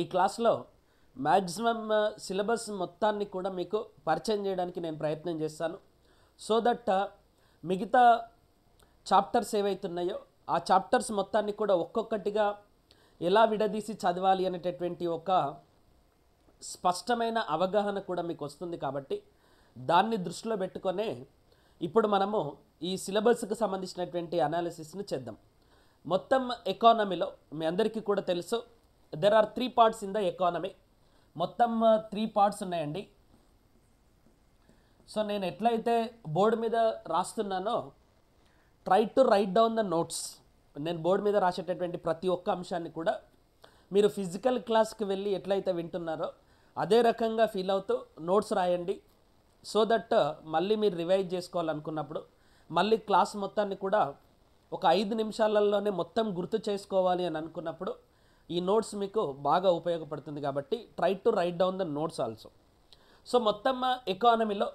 ఈ క్లాస్లో maximum syllabus మొత్తాన్ని కూడా మీకు పరిచయం చేయడానికి నేను ప్రయత్నం చేస్తాను సో దట్ మిగతా చాప్టర్స్ ఏవైతున్నాయో ఆ చాప్టర్స్ మొత్తాన్ని కూడా ఒక్కొక్కటిగా ఎలా విడదీసి చదవాలి అనేటటువంటి ఒక స్పష్టమైన అవగాహన కూడా మీకు వస్తుంది కాబట్టి దాన్ని దృష్టిలో పెట్టుకొనే ఇప్పుడు మనము ఈ సిలబస్కి సంబంధించినటువంటి అనాలిసిస్ని చేద్దాం మొత్తం ఎకానమీలో మీ అందరికీ కూడా తెలుసు there are three parts in the economy మొత్తం త్రీ uh, పార్ట్స్ ఉన్నాయండి సో నేను ఎట్లయితే బోర్డు మీద రాస్తున్నానో try to write down the notes నేను బోర్డు మీద రాసేటటువంటి ప్రతి ఒక్క అంశాన్ని కూడా మీరు ఫిజికల్ క్లాస్కి వెళ్ళి ఎట్లయితే వింటున్నారో అదే రకంగా ఫీల్ అవుతూ నోట్స్ రాయండి సో దట్ uh, మళ్ళీ మీరు రివైజ్ చేసుకోవాలనుకున్నప్పుడు మళ్ళీ క్లాస్ మొత్తాన్ని కూడా ఒక ఐదు నిమిషాలలోనే మొత్తం గుర్తు చేసుకోవాలి అని అనుకున్నప్పుడు ఈ నోట్స్ మీకు బాగా ఉపయోగపడుతుంది కాబట్టి try to write down the notes also so మొత్తం ఎకానమీలో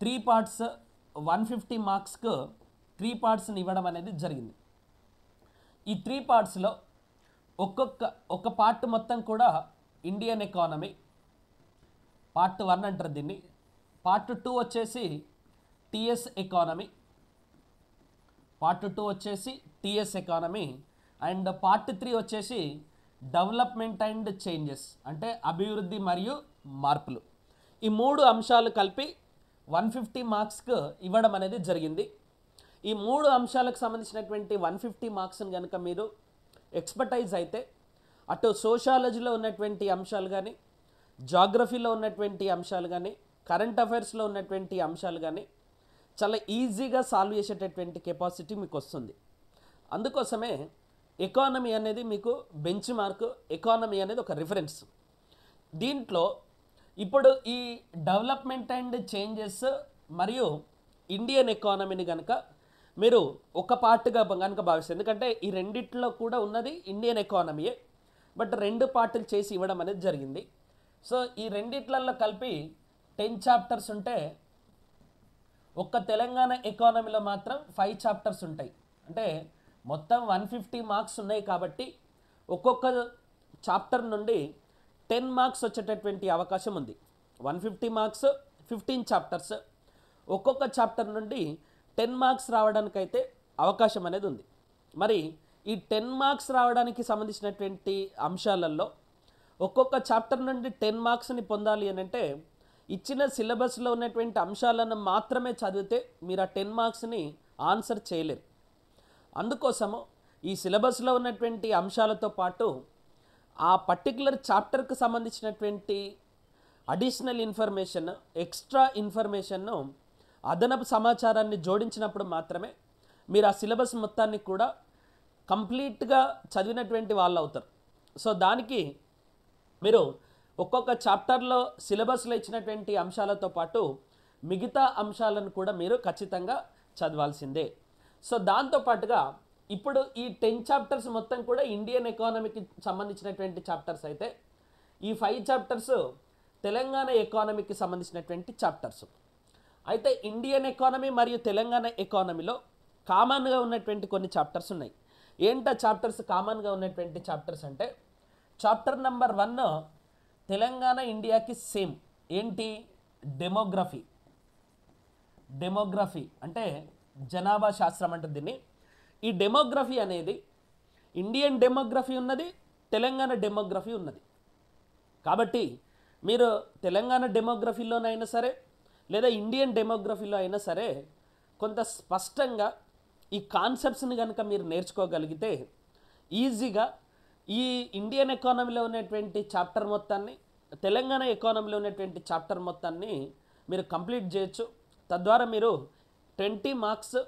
త్రీ పార్ట్స్ వన్ ఫిఫ్టీ మార్క్స్కు త్రీ పార్ట్స్ని ఇవ్వడం అనేది జరిగింది ఈ త్రీ పార్ట్స్లో ఒక్కొక్క ఒక పార్ట్ మొత్తం కూడా ఇండియన్ ఎకానమీ పార్ట్ వన్ అంటారు దీన్ని పార్ట్ టూ వచ్చేసి టిఎస్ ఎకానమీ పార్ట్ టూ వచ్చేసి TS economy and part three వచ్చేసి డెవలప్మెంట్ అండ్ చేంజెస్ అంటే అభివృద్ధి మరియు మార్పులు ఈ మూడు అంశాలు కలిపి వన్ ఫిఫ్టీ మార్క్స్కు ఇవ్వడం అనేది జరిగింది ఈ మూడు అంశాలకు సంబంధించినటువంటి వన్ ఫిఫ్టీ మార్క్స్ని కనుక మీరు ఎక్స్పర్టైజ్ అయితే అటు సోషాలజీలో ఉన్నటువంటి అంశాలు కానీ జాగ్రఫీలో ఉన్నటువంటి అంశాలు కానీ కరెంట్ అఫైర్స్లో ఉన్నటువంటి అంశాలు కానీ చాలా ఈజీగా సాల్వ్ చేసేటటువంటి కెపాసిటీ మీకు వస్తుంది అందుకోసమే ఎకానమీ అనేది మీకు బెంచ్ మార్క్ ఎకానమీ అనేది ఒక రిఫరెన్స్ దీంట్లో ఇప్పుడు ఈ డెవలప్మెంట్ అండ్ చేంజెస్ మరియు ఇండియన్ ఎకానమీని కనుక మీరు ఒక పార్ట్గా కనుక భావిస్తారు ఎందుకంటే ఈ రెండిట్లో కూడా ఉన్నది ఇండియన్ ఎకానమీయే బట్ రెండు పార్టులు చేసి ఇవ్వడం అనేది జరిగింది సో ఈ రెండిట్లలో కలిపి టెన్ చాప్టర్స్ ఉంటే ఒక్క తెలంగాణ ఎకానమీలో మాత్రం ఫైవ్ చాప్టర్స్ ఉంటాయి అంటే మొత్తం వన్ ఫిఫ్టీ మార్క్స్ ఉన్నాయి కాబట్టి ఒక్కొక్క చాప్టర్ నుండి టెన్ మార్క్స్ వచ్చేటటువంటి అవకాశం ఉంది one fifty marks fifteen chapters ఒక్కొక్క చాప్టర్ నుండి టెన్ మార్క్స్ రావడానికైతే అవకాశం అనేది ఉంది మరి ఈ టెన్ మార్క్స్ రావడానికి సంబంధించినటువంటి అంశాలలో ఒక్కొక్క చాప్టర్ నుండి టెన్ మార్క్స్ని పొందాలి అని అంటే ఇచ్చిన సిలబస్లో ఉన్నటువంటి అంశాలను మాత్రమే చదివితే మీరు ఆ టెన్ మార్క్స్ని ఆన్సర్ చేయలేరు అందుకోసము ఈ సిలబస్లో ఉన్నటువంటి అంశాలతో పాటు ఆ పర్టికులర్ చాప్టర్కు సంబంధించినటువంటి అడిషనల్ ఇన్ఫర్మేషన్ ఎక్స్ట్రా ఇన్ఫర్మేషన్ను అదనపు సమాచారాన్ని జోడించినప్పుడు మాత్రమే మీరు ఆ సిలబస్ మొత్తాన్ని కూడా కంప్లీట్గా చదివినటువంటి వాళ్ళు అవుతారు సో దానికి మీరు ఒక్కొక్క చాప్టర్లో సిలబస్లో ఇచ్చినటువంటి అంశాలతో పాటు మిగతా అంశాలను కూడా మీరు ఖచ్చితంగా చదవాల్సిందే సో దాంతోపాటుగా ఇప్పుడు ఈ టెన్ చాప్టర్స్ మొత్తం కూడా ఇండియన్ ఎకానమీకి సంబంధించినటువంటి చాప్టర్స్ అయితే ఈ ఫైవ్ చాప్టర్స్ తెలంగాణ ఎకానమీకి సంబంధించినటువంటి చాప్టర్స్ అయితే ఇండియన్ ఎకానమీ మరియు తెలంగాణ ఎకానమీలో కామన్గా ఉన్నటువంటి కొన్ని చాప్టర్స్ ఉన్నాయి ఏంట చాప్టర్స్ కామన్గా ఉన్నటువంటి చాప్టర్స్ అంటే చాప్టర్ నెంబర్ వన్ తెలంగాణ ఇండియాకి సేమ్ ఏంటి డెమోగ్రఫీ డెమోగ్రఫీ అంటే జనాభా శాస్త్రం అంటుంది దీన్ని ఈ డెమోగ్రఫీ అనేది ఇండియన్ డెమోగ్రఫీ ఉన్నది తెలంగాణ డెమోగ్రఫీ ఉన్నది కాబట్టి మీరు తెలంగాణ డెమోగ్రఫీలోనైనా సరే లేదా ఇండియన్ డెమోగ్రఫీలో అయినా సరే కొంత స్పష్టంగా ఈ కాన్సెప్ట్స్ని కనుక మీరు నేర్చుకోగలిగితే ఈజీగా ఈ ఇండియన్ ఎకానమీలో ఉన్నటువంటి చాప్టర్ మొత్తాన్ని తెలంగాణ ఎకానమీలో ఉన్నటువంటి చాప్టర్ మొత్తాన్ని మీరు కంప్లీట్ చేయొచ్చు తద్వారా మీరు ట్వంటీ మార్క్స్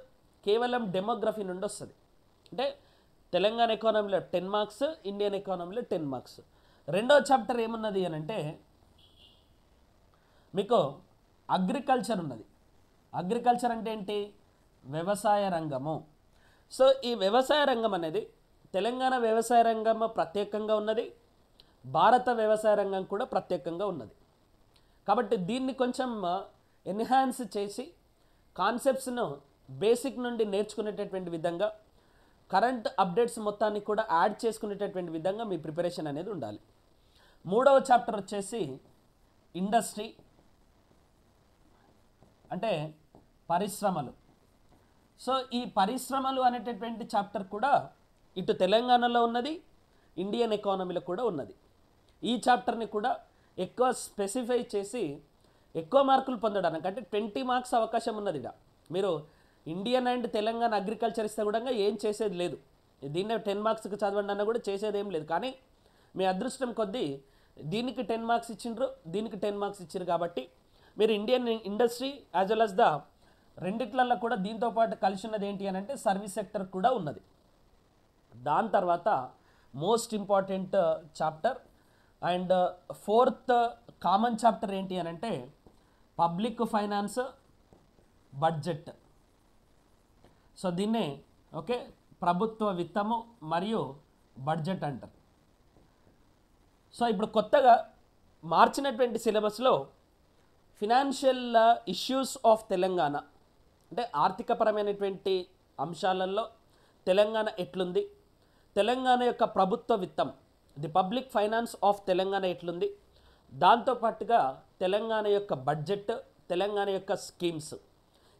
కేవలం డెమోగ్రఫీ నుండి వస్తుంది అంటే తెలంగాణ ఎకానమీలో టెన్ మార్క్స్ ఇండియన్ ఎకానమీలో టెన్ మార్క్స్ రెండో చాప్టర్ ఏమున్నది అని అంటే మీకు అగ్రికల్చర్ ఉన్నది అగ్రికల్చర్ అంటే ఏంటి వ్యవసాయ రంగము సో ఈ వ్యవసాయ రంగం అనేది తెలంగాణ వ్యవసాయ రంగం ప్రత్యేకంగా ఉన్నది భారత వ్యవసాయ రంగం కూడా ప్రత్యేకంగా ఉన్నది కాబట్టి దీన్ని కొంచెం ఎన్హాన్స్ uh, చేసి కాన్సెప్ట్స్ను బేసిక్ నుండి నేర్చుకునేటటువంటి విధంగా కరెంట్ అప్డేట్స్ మొత్తాన్ని కూడా యాడ్ చేసుకునేటటువంటి విధంగా మీ ప్రిపరేషన్ అనేది ఉండాలి మూడవ చాప్టర్ వచ్చేసి ఇండస్ట్రీ అంటే పరిశ్రమలు సో ఈ పరిశ్రమలు అనేటటువంటి చాప్టర్ కూడా ఇటు తెలంగాణలో ఉన్నది ఇండియన్ ఎకానమీలో కూడా ఉన్నది ఈ చాప్టర్ని కూడా ఎక్కువ స్పెసిఫై చేసి ఎక్కువ మార్కులు పొందడానికి అంటే ట్వంటీ మార్క్స్ అవకాశం ఉన్నది ఇక మీరు ఇండియన్ అండ్ తెలంగాణ అగ్రికల్చర్ ఇస్తే కూడా ఏం చేసేది లేదు దీన్నే టెన్ మార్క్స్కి చదవండి అన్న కూడా చేసేది ఏం లేదు కానీ మీ అదృష్టం కొద్దీ దీనికి టెన్ మార్క్స్ ఇచ్చిండ్రు దీనికి టెన్ మార్క్స్ ఇచ్చారు కాబట్టి మీరు Indian industry as well as the రెండిట్లలో కూడా దీంతో పాటు కలిసి ఉన్నది ఏంటి అని అంటే సర్వీస్ సెక్టర్ కూడా ఉన్నది దాని తర్వాత most important chapter and fourth common chapter ఏంటి అని అంటే పబ్లిక్ ఫైనాన్స్ బడ్జెట్ సో దీన్ని ఓకే ప్రభుత్వ విత్తము మరియు బడ్జెట్ అంటారు సో ఇప్పుడు కొత్తగా మార్చినటువంటి సిలబస్లో ఫినాన్షియల్ ఇష్యూస్ ఆఫ్ తెలంగాణ అంటే ఆర్థికపరమైనటువంటి అంశాలలో తెలంగాణ ఎట్లుంది తెలంగాణ యొక్క ప్రభుత్వ విత్తం the public finance of Telangana ఎట్లుంది దాంతోపాటుగా తెలంగాణ యొక్క బడ్జెట్ తెలంగాణ యొక్క స్కీమ్స్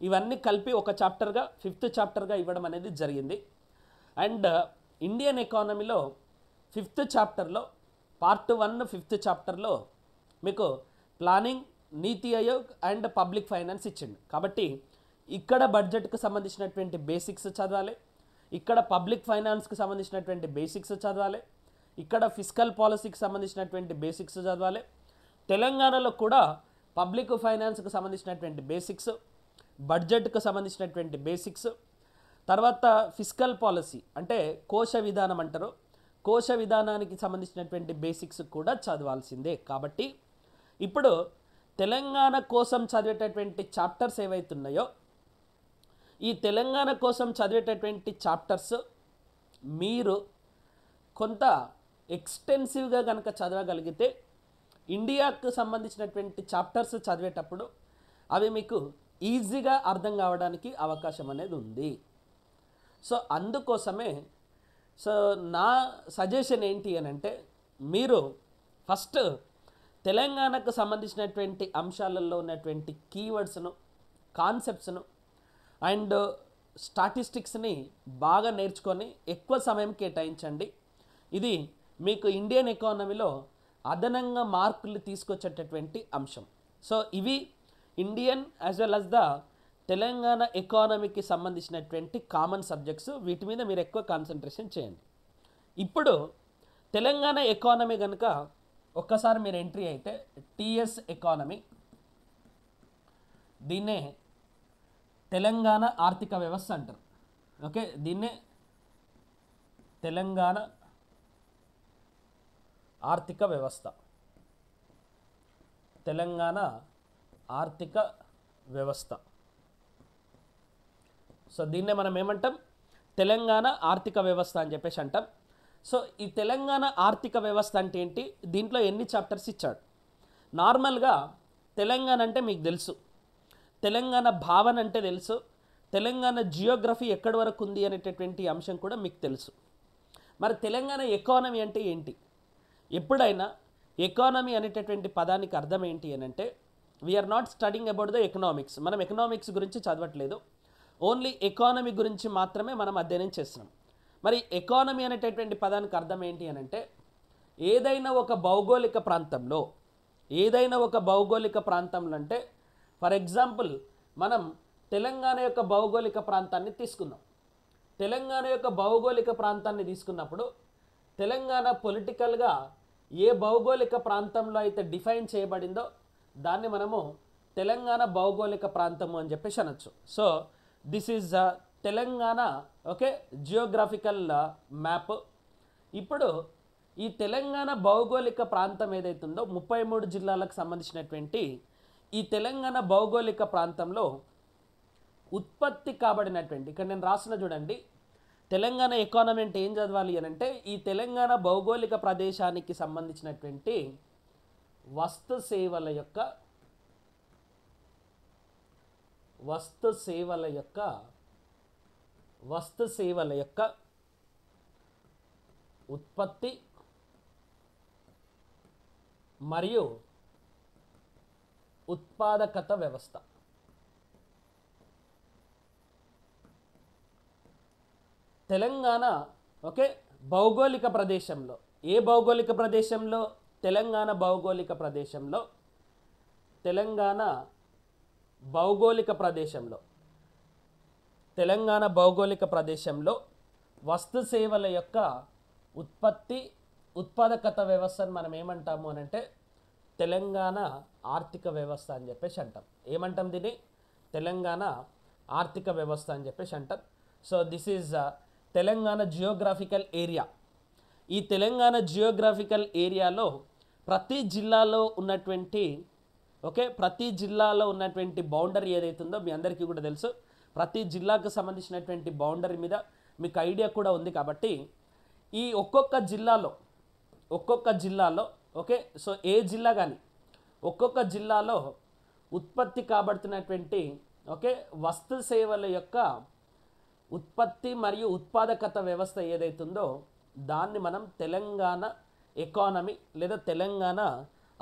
ఇవన్నీ కలిపి ఒక చాప్టర్గా ఫిఫ్త్ చాప్టర్గా ఇవ్వడం అనేది జరిగింది అండ్ ఇండియన్ ఎకానమీలో ఫిఫ్త్ చాప్టర్లో పార్ట్ వన్ ఫిఫ్త్ చాప్టర్లో మీకు ప్లానింగ్ నీతి ఆయోగ్ అండ్ పబ్లిక్ ఫైనాన్స్ ఇచ్చిండు కాబట్టి ఇక్కడ బడ్జెట్కు సంబంధించినటువంటి బేసిక్స్ చదవాలి ఇక్కడ పబ్లిక్ ఫైనాన్స్కి సంబంధించినటువంటి బేసిక్స్ చదవాలి ఇక్కడ ఫిజికల్ పాలసీకి సంబంధించినటువంటి బేసిక్స్ చదవాలి తెలంగాణలో కూడా పబ్లిక్ ఫైనాన్స్కి సంబంధించినటువంటి బేసిక్స్ బడ్జెట్కు సంబంధించినటువంటి బేసిక్స్ తర్వాత ఫిజికల్ పాలసీ అంటే కోశ విధానం అంటారు కోశ విధానానికి సంబంధించినటువంటి బేసిక్స్ కూడా చదవాల్సిందే కాబట్టి ఇప్పుడు తెలంగాణ కోసం చదివేటటువంటి చాప్టర్స్ ఏవైతున్నాయో ఈ తెలంగాణ కోసం చదివేటటువంటి చాప్టర్స్ మీరు కొంత ఎక్స్టెన్సివ్గా కనుక చదవగలిగితే ఇండియాకు సంబంధించినటువంటి చాప్టర్స్ చదివేటప్పుడు అవి మీకు ఈజీగా అర్థం కావడానికి అవకాశం అనేది ఉంది సో అందుకోసమే సో నా సజెషన్ ఏంటి అని అంటే మీరు ఫస్ట్ తెలంగాణకు సంబంధించినటువంటి అంశాలలో ఉన్నటువంటి కీవర్డ్స్ను కాన్సెప్ట్స్ను అండ్ స్టాటిస్టిక్స్ని బాగా నేర్చుకొని ఎక్కువ సమయం కేటాయించండి ఇది మీకు ఇండియన్ ఎకానమీలో అదనంగా మార్కులు తీసుకొచ్చేటటువంటి అంశం సో ఇవి Indian as well as the Telangana ఎకానమీకి సంబంధించినటువంటి కామన్ సబ్జెక్ట్స్ వీటి మీద మీరు ఎక్కువ కాన్సన్ట్రేషన్ చేయండి ఇప్పుడు తెలంగాణ ఎకానమీ కనుక ఒక్కసారి మీరు ఎంట్రీ అయితే టీఎస్ ఎకానమీ దీన్నే తెలంగాణ ఆర్థిక వ్యవస్థ అంటారు ఓకే దీన్నే తెలంగాణ ఆర్థిక వ్యవస్థ తెలంగాణ ఆర్థిక వ్యవస్థ సో దీన్నే మనం ఏమంటాం తెలంగాణ ఆర్థిక వ్యవస్థ అని చెప్పేసి అంటాం సో ఈ తెలంగాణ ఆర్థిక వ్యవస్థ అంటే ఏంటి దీంట్లో ఎన్ని చాప్టర్స్ ఇచ్చాడు నార్మల్గా తెలంగాణ అంటే మీకు తెలుసు తెలంగాణ భావన అంటే తెలుసు తెలంగాణ జియోగ్రఫీ ఎక్కడి వరకు ఉంది అనేటటువంటి అంశం కూడా మీకు తెలుసు మరి తెలంగాణ ఎకానమీ అంటే ఏంటి ఎప్పుడైనా ఎకానమీ అనేటటువంటి పదానికి అర్థం ఏంటి అని అంటే we're not studying about the economics మనం ఎకనామిక్స్ గురించి చదవట్లేదు ఓన్లీ ఎకానమీ గురించి మాత్రమే మనం అధ్యయనం చేస్తున్నాం మరి ఎకానమీ అనేటటువంటి పదానికి అర్థం ఏంటి అని అంటే ఏదైనా ఒక భౌగోళిక ప్రాంతంలో ఏదైనా ఒక భౌగోళిక ప్రాంతంలో అంటే ఫర్ ఎగ్జాంపుల్ మనం తెలంగాణ యొక్క భౌగోళిక ప్రాంతాన్ని తీసుకుందాం తెలంగాణ యొక్క భౌగోళిక ప్రాంతాన్ని తీసుకున్నప్పుడు తెలంగాణ పొలిటికల్గా ఏ భౌగోళిక ప్రాంతంలో అయితే డిఫైన్ చేయబడిందో దాన్ని మనము తెలంగాణ భౌగోళిక ప్రాంతము అని చెప్పేసి అనొచ్చు so this is Telangana okay geographical map ఇప్పుడు ఈ తెలంగాణ భౌగోళిక ప్రాంతం ఏదైతుందో ముప్పై మూడు జిల్లాలకు సంబంధించినటువంటి ఈ తెలంగాణ భౌగోళిక ప్రాంతంలో ఉత్పత్తి కాబడినటువంటి ఇక్కడ నేను రాసిన చూడండి తెలంగాణ ఎకానమీ అంటే ఏం చదవాలి అని అంటే ఈ తెలంగాణ భౌగోళిక ప్రదేశానికి సంబంధించినటువంటి వస్తు సేవల యొక్క వస్తు సేవల యొక్క వస్తు సేవల యొక్క ఉత్పత్తి మరియు ఉత్పాదకత వ్యవస్థ తెలంగాణ ఓకే భౌగోళిక ప్రదేశంలో ఏ భౌగోళిక ప్రదేశంలో తెలంగాణ భౌగోళిక ప్రదేశంలో తెలంగాణ భౌగోళిక ప్రదేశంలో తెలంగాణ భౌగోళిక ప్రదేశంలో వస్తు సేవల యొక్క ఉత్పత్తి ఉత్పాదకత వ్యవస్థను మనం ఏమంటాము అని అంటే తెలంగాణ ఆర్థిక వ్యవస్థ అని చెప్పేసి అంటాం ఏమంటాం దీన్ని తెలంగాణ ఆర్థిక వ్యవస్థ అని చెప్పేసి అంటాం so this is Telangana geographical area ఈ తెలంగాణ జియోగ్రాఫికల్ ఏరియాలో ప్రతి జిల్లాలో ఉన్నటువంటి ఓకే ప్రతి జిల్లాలో ఉన్నటువంటి బౌండరీ ఏదైతుందో మీ అందరికీ కూడా తెలుసు ప్రతి జిల్లాకు సంబంధించినటువంటి బౌండరీ మీద మీకు ఐడియా కూడా ఉంది కాబట్టి ఈ ఒక్కొక్క జిల్లాలో ఒక్కొక్క జిల్లాలో ఓకే సో ఏ జిల్లా కానీ ఒక్కొక్క జిల్లాలో ఉత్పత్తి కాబడుతున్నటువంటి ఓకే వస్తు సేవల యొక్క ఉత్పత్తి మరియు ఉత్పాదకత వ్యవస్థ ఏదైతుందో దాన్ని మనం తెలంగాణ ఎకానమీ లేదా తెలంగాణ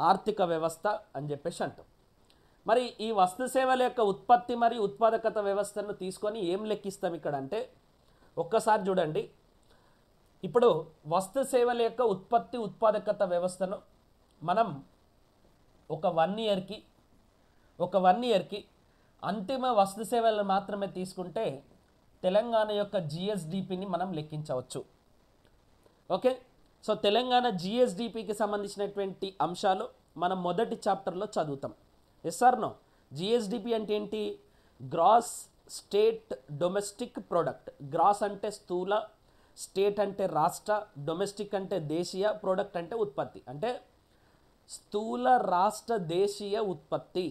ఆర్థిక వ్యవస్థ అని చెప్పేసి అంటాం మరి ఈ వస్తు సేవల యొక్క ఉత్పత్తి మరియు ఉత్పాదకత వ్యవస్థను తీసుకొని ఏం లెక్కిస్తాం ఇక్కడ అంటే ఒక్కసారి చూడండి ఇప్పుడు వస్తు సేవల యొక్క ఉత్పత్తి ఉత్పాదకత వ్యవస్థను మనం ఒక వన్ ఇయర్కి ఒక వన్ ఇయర్కి అంతిమ వస్తు సేవలను మాత్రమే తీసుకుంటే తెలంగాణ యొక్క జిఎస్డిపిని మనం లెక్కించవచ్చు ఓకే సో తెలంగాణ జిఎస్డిపికి సంబంధించినటువంటి అంశాలు మనం మొదటి చాప్టర్లో చదువుతాం ఎస్ ఆర్ నో జిఎస్డిపి అంటే ఏంటి gross state domestic product gross అంటే స్థూల స్టేట్ అంటే రాష్ట్ర డొమెస్టిక్ అంటే దేశీయ ప్రోడక్ట్ అంటే ఉత్పత్తి అంటే స్థూల రాష్ట్ర దేశీయ ఉత్పత్తి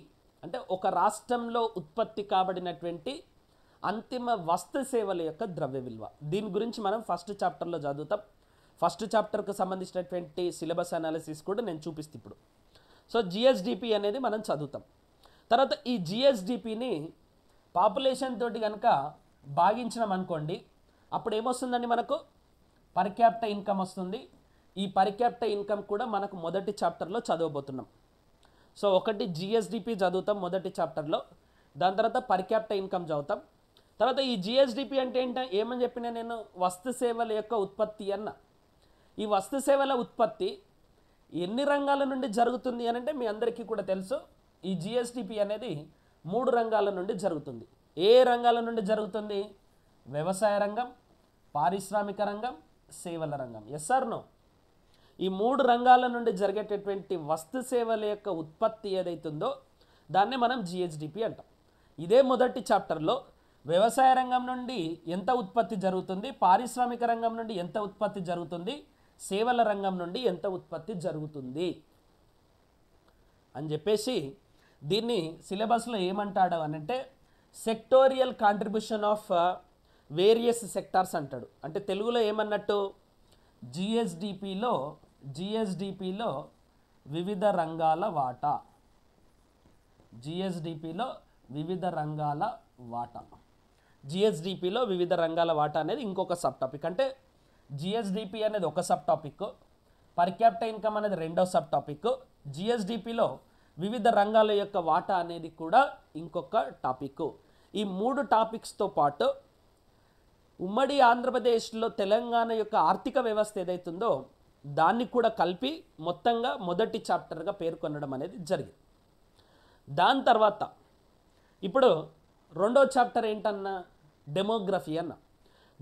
అంటే ఒక రాష్ట్రంలో ఉత్పత్తి కాబడినటువంటి అంతిమ వస్తు సేవల యొక్క ద్రవ్య విలువ దీని గురించి మనం ఫస్ట్ చాప్టర్లో చదువుతాం ఫస్ట్ చాప్టర్కు సంబంధించినటువంటి సిలబస్ అనాలిసిస్ కూడా నేను చూపిస్తాను ఇప్పుడు సో జిఎస్డిపి అనేది మనం చదువుతాం తర్వాత ఈ జిఎస్డిపిని పాపులేషన్ తోటి కనుక భాగించినాం అనుకోండి అప్పుడు ఏమొస్తుందండి మనకు పర్ ఇన్కమ్ వస్తుంది ఈ పరిక్యాప్ట ఇన్కమ్ కూడా మనకు మొదటి చాప్టర్లో చదవబోతున్నాం సో ఒకటి జిఎస్డిపి చదువుతాం మొదటి చాప్టర్లో దాని తర్వాత పరిక్యాప్ట ఇన్కమ్ చదువుతాం తర్వాత ఈ జిఎస్డిపి అంటే ఏంట ఏమని చెప్పిన నేను వస్తు సేవల యొక్క ఉత్పత్తి అన్న ఈ వస్తు సేవల ఉత్పత్తి ఎన్ని రంగాల నుండి జరుగుతుంది అని అంటే మీ అందరికీ కూడా తెలుసు ఈ జిఎస్డిపి అనేది మూడు రంగాల నుండి జరుగుతుంది ఏ రంగాల నుండి జరుగుతుంది వ్యవసాయ రంగం పారిశ్రామిక రంగం సేవల రంగం ఎస్ నో ఈ మూడు రంగాల నుండి జరిగేటటువంటి వస్తు సేవల యొక్క ఉత్పత్తి ఏదైతుందో దాన్నే మనం జిహెచ్డిపి అంటాం ఇదే మొదటి చాప్టర్లో వ్యవసాయ రంగం నుండి ఎంత ఉత్పత్తి జరుగుతుంది పారిశ్రామిక రంగం నుండి ఎంత ఉత్పత్తి జరుగుతుంది సేవల రంగం నుండి ఎంత ఉత్పత్తి జరుగుతుంది అని చెప్పేసి దీన్ని సిలబస్లో ఏమంటాడు అనంటే sectoral contribution of various sectors అంటాడు అంటే తెలుగులో ఏమన్నట్టు జిఎస్డిపిలో జిఎస్డిపిలో వివిధ రంగాల వాటా జిఎస్డిపిలో వివిధ రంగాల వాటా జిఎస్డిపిలో వివిధ రంగాల వాటా అనేది ఇంకొక సబ్ టాపిక్ అంటే జిఎస్డిపి అనేది ఒక sub topic per capita income అనేది రెండో సబ్ టాపిక్ జిఎస్డిపిలో వివిధ రంగాల యొక్క వాటా అనేది కూడా ఇంకొక టాపిక్ ఈ మూడు టాపిక్స్తో పాటు ఉమ్మడి ఆంధ్రప్రదేశ్లో తెలంగాణ యొక్క ఆర్థిక వ్యవస్థ ఏదైతుందో దాన్ని కూడా కలిపి మొత్తంగా మొదటి చాప్టర్గా పేర్కొనడం అనేది జరిగింది దాని తర్వాత ఇప్పుడు రెండో చాప్టర్ ఏంటన్నా డెమోగ్రఫీ అన్న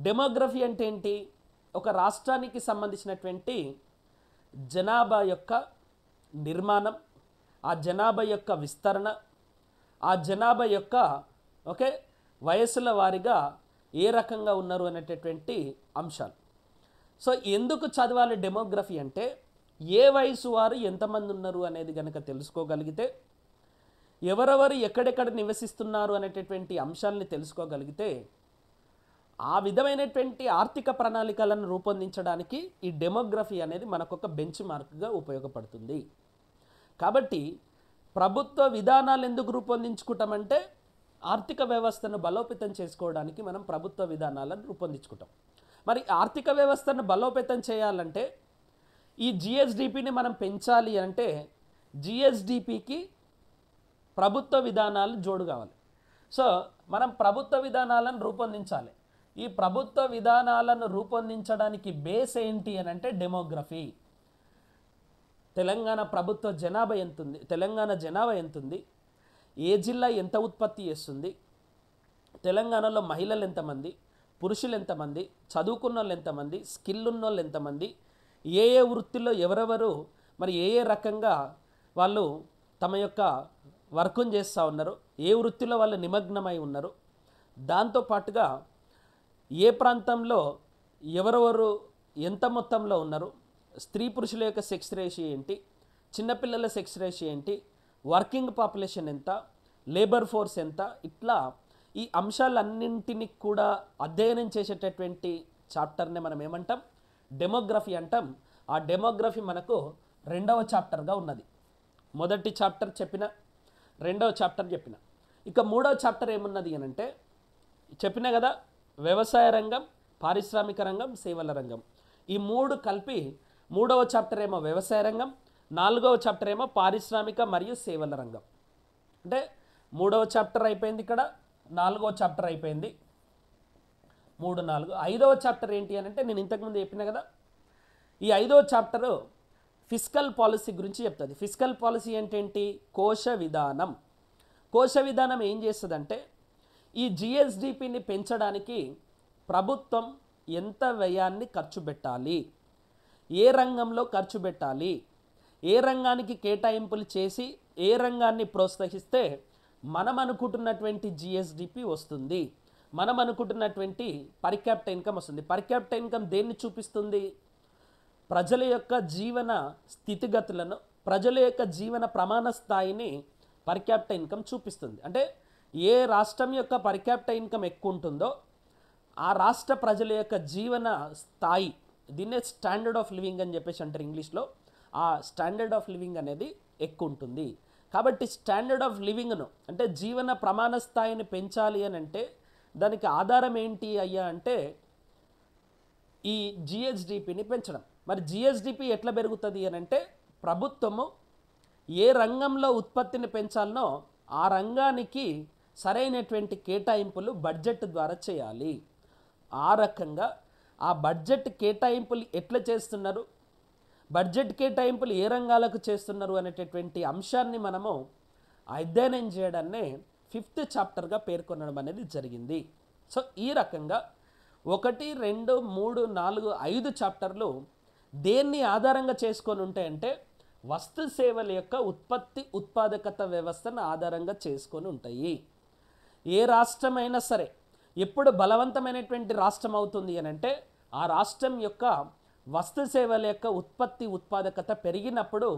డెమోగ్రఫీ అంటే ఏంటి ఒక రాష్ట్రానికి సంబంధించినటువంటి జనాభా యొక్క నిర్మాణం ఆ జనాభా యొక్క విస్తరణ ఆ జనాభా యొక్క ఓకే వయసుల వారిగా ఏ రకంగా ఉన్నారు అనేటటువంటి అంశాలు సో ఎందుకు చదవాలి డెమోగ్రఫీ అంటే ఏ వయసు వారు ఎంతమంది ఉన్నారు అనేది కనుక తెలుసుకోగలిగితే ఎవరెవరు ఎక్కడెక్కడ నివసిస్తున్నారు అనేటటువంటి అంశాలని తెలుసుకోగలిగితే ఆ విధమైనటువంటి ఆర్థిక ప్రణాళికలను రూపొందించడానికి ఈ డెమోగ్రఫీ అనేది మనకొక బెంచ్ మార్క్గా ఉపయోగపడుతుంది కాబట్టి ప్రభుత్వ విధానాలు ఎందుకు రూపొందించుకుంటామంటే ఆర్థిక వ్యవస్థను బలోపేతం చేసుకోవడానికి మనం ప్రభుత్వ విధానాలను రూపొందించుకుంటాం మరి ఆర్థిక వ్యవస్థను బలోపేతం చేయాలంటే ఈ జిఎస్డిపిని మనం పెంచాలి అంటే జిఎస్డిపికి ప్రభుత్వ విధానాలు జోడు కావాలి సో మనం ప్రభుత్వ విధానాలను రూపొందించాలి ఈ ప్రభుత్వ విధానాలను రూపొందించడానికి బేస్ ఏంటి అని అంటే డెమోగ్రఫీ తెలంగాణ ప్రభుత్వ జనాభా ఎంతుంది తెలంగాణ జనాభా ఎంతుంది ఏ జిల్లా ఎంత ఉత్పత్తి చేస్తుంది తెలంగాణలో మహిళలు ఎంతమంది పురుషులు ఎంతమంది చదువుకున్న వాళ్ళు ఎంతమంది స్కిల్ ఉన్న వాళ్ళు ఎంతమంది ఏ ఏ వృత్తిలో ఎవరెవరు మరి ఏ ఏ రకంగా వాళ్ళు తమ యొక్క వర్కం చేస్తూ ఉన్నారు ఏ వృత్తిలో వాళ్ళు నిమగ్నమై ఉన్నారు దాంతోపాటుగా ఏ ప్రాంతంలో ఎవరెవరు ఎంత మొత్తంలో ఉన్నారు స్త్రీ పురుషుల యొక్క సెక్స్ రేషి ఏంటి చిన్నపిల్లల సెక్స్ రేషి ఏంటి వర్కింగ్ పాపులేషన్ ఎంత లేబర్ ఫోర్స్ ఎంత ఇట్లా ఈ అంశాలన్నింటినీ కూడా అధ్యయనం చేసేటటువంటి చాప్టర్నే మనం ఏమంటాం డెమోగ్రఫీ అంటాం ఆ డెమోగ్రఫీ మనకు రెండవ చాప్టర్గా ఉన్నది మొదటి చాప్టర్ చెప్పిన రెండవ చాప్టర్ చెప్పిన ఇక మూడవ చాప్టర్ ఏమున్నది అని అంటే చెప్పిన కదా వ్యవసాయ రంగం పారిశ్రామిక రంగం సేవల రంగం ఈ మూడు కలిపి మూడవ చాప్టర్ ఏమో వ్యవసాయ రంగం నాలుగవ చాప్టర్ ఏమో పారిశ్రామిక మరియు సేవల రంగం అంటే మూడవ చాప్టర్ అయిపోయింది ఇక్కడ నాలుగవ చాప్టర్ అయిపోయింది మూడు నాలుగు ఐదవ చాప్టర్ ఏంటి అని అంటే నేను ఇంతకుముందు చెప్పిన కదా ఈ ఐదవ చాప్టరు ఫిస్కల్ పాలసీ గురించి చెప్తుంది ఫిస్కల్ పాలసీ ఏంటేంటి కోశ విధానం కోశ విధానం ఏం చేస్తుందంటే ఈ జిఎస్డిపిని పెంచడానికి ప్రభుత్వం ఎంత వ్యయాన్ని ఖర్చు పెట్టాలి ఏ రంగంలో ఖర్చు పెట్టాలి ఏ రంగానికి కేటాయింపులు చేసి ఏ రంగాన్ని ప్రోత్సహిస్తే మనం అనుకుంటున్నటువంటి జిఎస్డిపి వస్తుంది మనం అనుకుంటున్నటువంటి పరిక్యాప్ట ఇన్కమ్ వస్తుంది పరిక్యాప్ట ఇన్కమ్ దేన్ని చూపిస్తుంది ప్రజల యొక్క జీవన స్థితిగతులను ప్రజల యొక్క జీవన ప్రమాణ స్థాయిని పర్ ఇన్కమ్ చూపిస్తుంది అంటే ఏ రాష్ట్రం యొక్క పర్ ఇన్కమ్ ఎక్కువ ఉంటుందో ఆ రాష్ట్ర ప్రజల యొక్క జీవన స్థాయి దీన్నే స్టాండర్డ్ ఆఫ్ లివింగ్ అని చెప్పేసి అంటారు ఇంగ్లీష్లో ఆ స్టాండర్డ్ ఆఫ్ లివింగ్ అనేది ఎక్కువ ఉంటుంది కాబట్టి స్టాండర్డ్ ఆఫ్ లివింగ్ను అంటే జీవన ప్రమాణ స్థాయిని పెంచాలి అని అంటే దానికి ఆధారం ఏంటి అయ్యా అంటే ఈ జిహెచ్డిపిని పెంచడం మరి జిఎస్డిపి ఎట్లా పెరుగుతుంది అని అంటే ప్రభుత్వము ఏ రంగంలో ఉత్పత్తిని పెంచాలనో ఆ రంగానికి సరైనటువంటి కేటాయింపులు బడ్జెట్ ద్వారా చేయాలి ఆ రకంగా ఆ బడ్జెట్ కేటాయింపులు ఎట్లా చేస్తున్నారు బడ్జెట్ కేటాయింపులు ఏ రంగాలకు చేస్తున్నారు అనేటటువంటి అంశాన్ని మనము అధ్యయనం చేయడాన్ని ఫిఫ్త్ చాప్టర్గా పేర్కొనడం అనేది జరిగింది సో ఈ రకంగా ఒకటి రెండు మూడు నాలుగు ఐదు చాప్టర్లు దేన్ని ఆధారంగా చేసుకొని ఉంటాయంటే వస్తు సేవల యొక్క ఉత్పత్తి ఉత్పాదకత వ్యవస్థను ఆధారంగా చేసుకొని ఉంటాయి ఏ రాష్ట్రమైనా సరే ఎప్పుడు బలవంతమైనటువంటి రాష్ట్రం అవుతుంది అని అంటే ఆ రాష్ట్రం యొక్క వస్తు సేవల యొక్క ఉత్పత్తి ఉత్పాదకత పెరిగినప్పుడు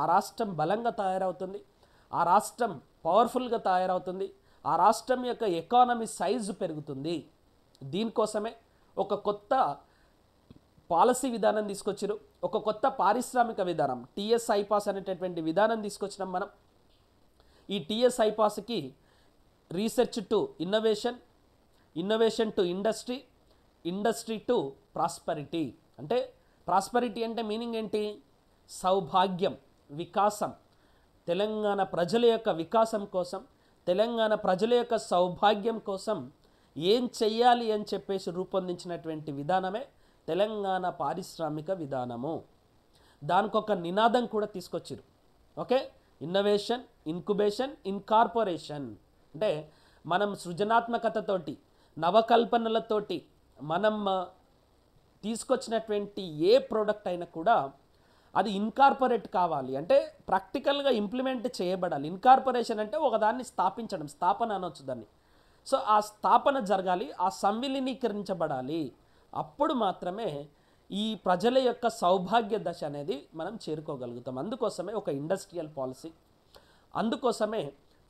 ఆ రాష్ట్రం బలంగా తయారవుతుంది ఆ రాష్ట్రం పవర్ఫుల్గా తయారవుతుంది ఆ రాష్ట్రం యొక్క ఎకానమీ సైజు పెరుగుతుంది దీనికోసమే ఒక కొత్త పాలసీ విధానం తీసుకొచ్చారు ఒక కొత్త పారిశ్రామిక విధానం టీఎస్ ఐపాస్ అనేటటువంటి విధానం తీసుకొచ్చినాం మనం ఈ టీఎస్ ఐపాస్కి research to innovation innovation to industry industry to prosperity అంటే ప్రాస్పరిటీ అంటే మీనింగ్ ఏంటి సౌభాగ్యం వికాసం తెలంగాణ ప్రజల యొక్క వికాసం కోసం తెలంగాణ ప్రజల యొక్క సౌభాగ్యం కోసం ఏం చెయ్యాలి అని చెప్పేసి రూపొందించినటువంటి విధానమే తెలంగాణ పారిశ్రామిక విధానము దానికి ఒక నినాదం కూడా తీసుకొచ్చారు ఓకే ఇన్నోవేషన్ ఇన్క్యుబేషన్ ఇన్కార్పొరేషన్ అంటే మనం సృజనాత్మకతతోటి నవకల్పనలతోటి మనం తీసుకొచ్చినటువంటి ఏ ప్రోడక్ట్ అయినా కూడా అది ఇన్కార్పొరేట్ కావాలి అంటే ప్రాక్టికల్గా ఇంప్లిమెంట్ చేయబడాలి ఇన్కార్పొరేషన్ అంటే ఒకదాన్ని స్థాపించడం స్థాపన అనొచ్చు దాన్ని సో ఆ స్థాపన జరగాలి ఆ సంవిలీనీకరించబడాలి అప్పుడు మాత్రమే ఈ ప్రజల యొక్క సౌభాగ్య దశ అనేది మనం చేరుకోగలుగుతాం అందుకోసమే ఒక ఇండస్ట్రియల్ పాలసీ అందుకోసమే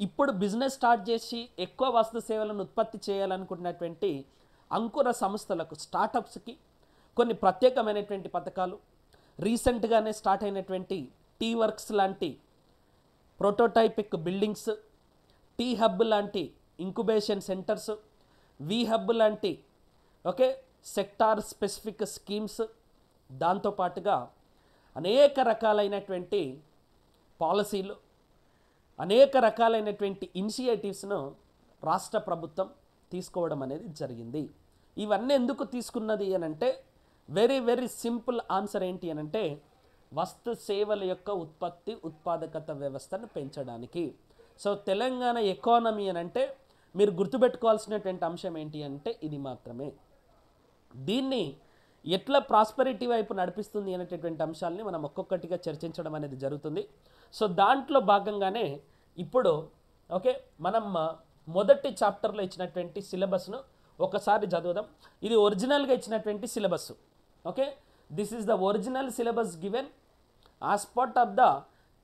ఇప్పుడు బిజినెస్ స్టార్ట్ చేసి ఎక్కువ వస్తు సేవలను ఉత్పత్తి చేయాలనుకున్నటువంటి అంకుర సంస్థలకు స్టార్టప్స్కి కొన్ని ప్రత్యేకమైనటువంటి పథకాలు రీసెంట్గానే స్టార్ట్ అయినటువంటి టీ వర్క్స్ లాంటి ప్రోటోటైపిక్ బిల్డింగ్స్ టీ హబ్ లాంటి ఇంక్యుబేషన్ సెంటర్స్ వి హబ్ లాంటి ఓకే సెక్టార్ స్పెసిఫిక్ స్కీమ్స్ దాంతోపాటుగా అనేక రకాలైనటువంటి పాలసీలు అనేక రకాలైనటువంటి ఇనిషియేటివ్స్ను రాష్ట్ర ప్రభుత్వం తీసుకోవడం అనేది జరిగింది ఇవన్నీ ఎందుకు తీసుకున్నది అనంటే వెరీ వెరీ సింపుల్ ఆన్సర్ ఏంటి అనంటే వస్తు సేవల యొక్క ఉత్పత్తి ఉత్పాదకత వ్యవస్థను పెంచడానికి సో తెలంగాణ ఎకానమీ అనంటే మీరు గుర్తుపెట్టుకోవాల్సినటువంటి అంశం ఏంటి అంటే ఇది మాత్రమే దీన్ని ఎట్లా ప్రాస్పరిటీ వైపు నడిపిస్తుంది అనేటటువంటి అంశాలని మనం ఒక్కొక్కటిగా చర్చించడం అనేది జరుగుతుంది సో దాంట్లో భాగంగానే ఇప్పుడు ఓకే మనం మొదటి చాప్టర్లో ఇచ్చినటువంటి సిలబస్ను ఒకసారి చదువుదాం ఇది ఒరిజినల్గా ఇచ్చినటువంటి syllabus okay this is the original syllabus given as స్పాట్ of the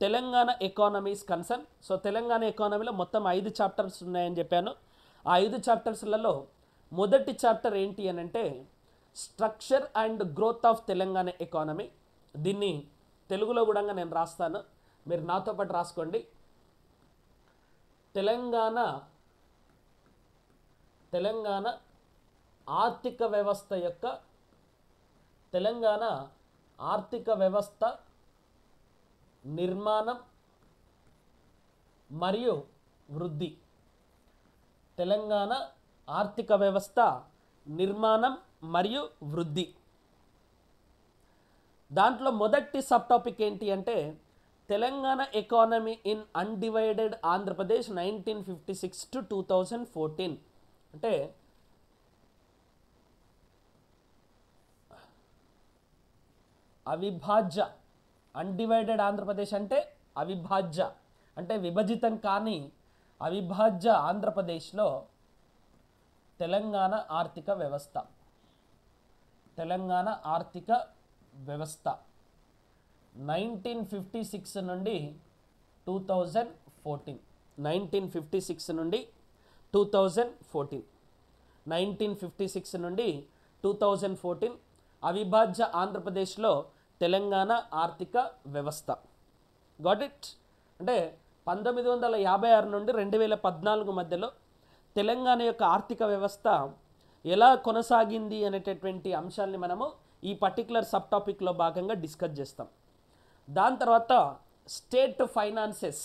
Telangana economy's concern so Telangana ఎకానమీలో మొత్తం ఐదు చాప్టర్స్ ఉన్నాయని చెప్పాను ఆ ఐదు చాప్టర్స్లలో మొదటి చాప్టర్ ఏంటి అని అంటే structure and growth of Telangana economy దీన్ని తెలుగులో కూడా నేను రాస్తాను మీరు నాతో పాటు రాసుకోండి తెలంగాణ తెలంగాణ ఆర్థిక వ్యవస్థ యొక్క తెలంగాణ ఆర్థిక వ్యవస్థ నిర్మాణం మరియు వృద్ధి తెలంగాణ ఆర్థిక వ్యవస్థ నిర్మాణం మరియు వృద్ధి దాంట్లో మొదటి సబ్ టాపిక్ ఏంటి అంటే Telangana economy in undivided Andhra Pradesh nineteen fifty six to two thousand fourteen అంటే అవిభాజ్య అన్డివైడెడ్ ఆంధ్రప్రదేశ్ అంటే అవిభాజ్య అంటే విభజితం కానీ అవిభాజ్య ఆంధ్రప్రదేశ్లో తెలంగాణ ఆర్థిక వ్యవస్థ తెలంగాణ ఆర్థిక వ్యవస్థ నైన్టీన్ ఫిఫ్టీ సిక్స్ నుండి two thousand fourteen nineteen fifty six నుండి two thousand fourteen nineteen fifty six నుండి టూ థౌజండ్ ఫోర్టీన్ అవిభాజ్య ఆంధ్రప్రదేశ్లో తెలంగాణ ఆర్థిక వ్యవస్థ గాట్ ఇట్ అంటే పంతొమ్మిది వందల యాభై ఆరు నుండి రెండు వేల పద్నాలుగు మధ్యలో తెలంగాణ యొక్క ఆర్థిక వ్యవస్థ ఎలా కొనసాగింది అనేటటువంటి అంశాల్ని మనము ఈ పర్టికులర్ సబ్ టాపిక్లో భాగంగా డిస్కస్ చేస్తాం దాని తర్వాత స్టేట్ ఫైనాన్సెస్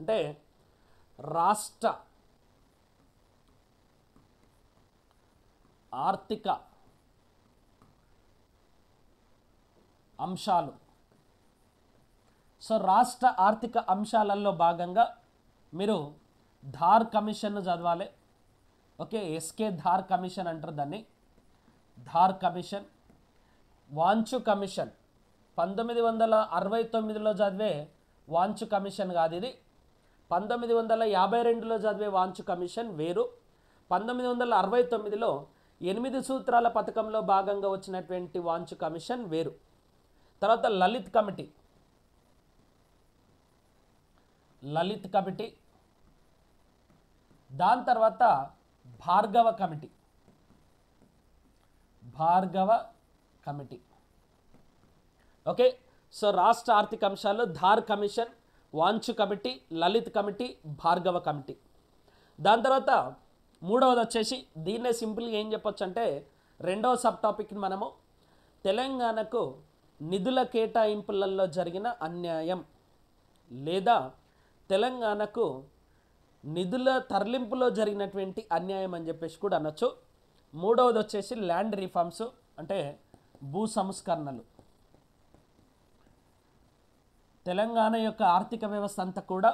అంటే రాష్ట్ర ఆర్థిక అంశాలు సో రాష్ట్ర ఆర్థిక అంశాలలో భాగంగా మీరు ధార్ కమిషన్ను చదవాలి ఓకే ఎస్కే ధార్ కమిషన్ అంటారు దాన్ని ధార్ కమిషన్ వాంచు కమిషన్ పంతొమ్మిది వందల అరవై తొమ్మిదిలో చదివే వాంచు కమిషన్ కాదు ఇది పంతొమ్మిది వందల యాభై రెండులో చదివే వాంచు కమిషన్ వేరు పంతొమ్మిది వందల అరవై తొమ్మిదిలో ఎనిమిది సూత్రాల పథకంలో భాగంగా వచ్చినటువంటి వాంచు కమిషన్ వేరు తర్వాత లలిత్ కమిటీ లలిత్ కమిటీ దాని తర్వాత Bhargava committee Bhargava committee okay so రాష్ట్ర ఆర్థిక అంశాల్లో Dhar commission Vanchoo committee Lalit committee Bhargava committee దాని తర్వాత మూడవది వచ్చేసి దీన్నే సింపుల్గా ఏం చెప్పొచ్చు అంటే రెండవ సబ్ టాపిక్ని మనము తెలంగాణకు నిధుల కేటాయింపులలో జరిగిన అన్యాయం లేదా తెలంగాణకు నిధుల తరలింపులో జరిగినటువంటి అన్యాయం అని చెప్పేసి కూడా అనొచ్చు మూడవది వచ్చేసి ల్యాండ్ రిఫార్మ్స్ అంటే భూ సంస్కరణలు తెలంగాణ యొక్క ఆర్థిక వ్యవస్థ అంతా కూడా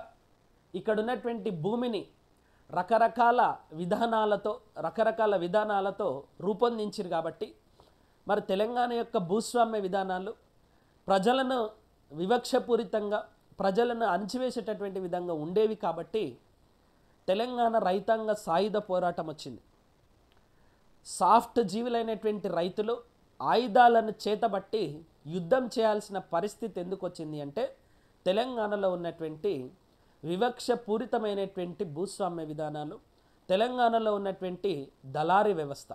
ఇక్కడ ఉన్నటువంటి భూమిని రకరకాల విధానాలతో రకరకాల విధానాలతో రూపొందించారు కాబట్టి మరి తెలంగాణ యొక్క భూస్వామ్య విధానాలు ప్రజలను వివక్షపూరితంగా ప్రజలను అణచివేసేటటువంటి విధంగా ఉండేవి కాబట్టి తెలంగాణ రైతాంగ సాయుధ పోరాటం వచ్చింది సాఫ్ట్ జీవులైనటువంటి రైతులు ఆయుధాలను చేతబట్టి యుద్ధం చేయాల్సిన పరిస్థితి ఎందుకు వచ్చింది అంటే తెలంగాణలో ఉన్నటువంటి వివక్ష పూరితమైనటువంటి భూస్వామ్య విధానాలు తెలంగాణలో ఉన్నటువంటి దళారి వ్యవస్థ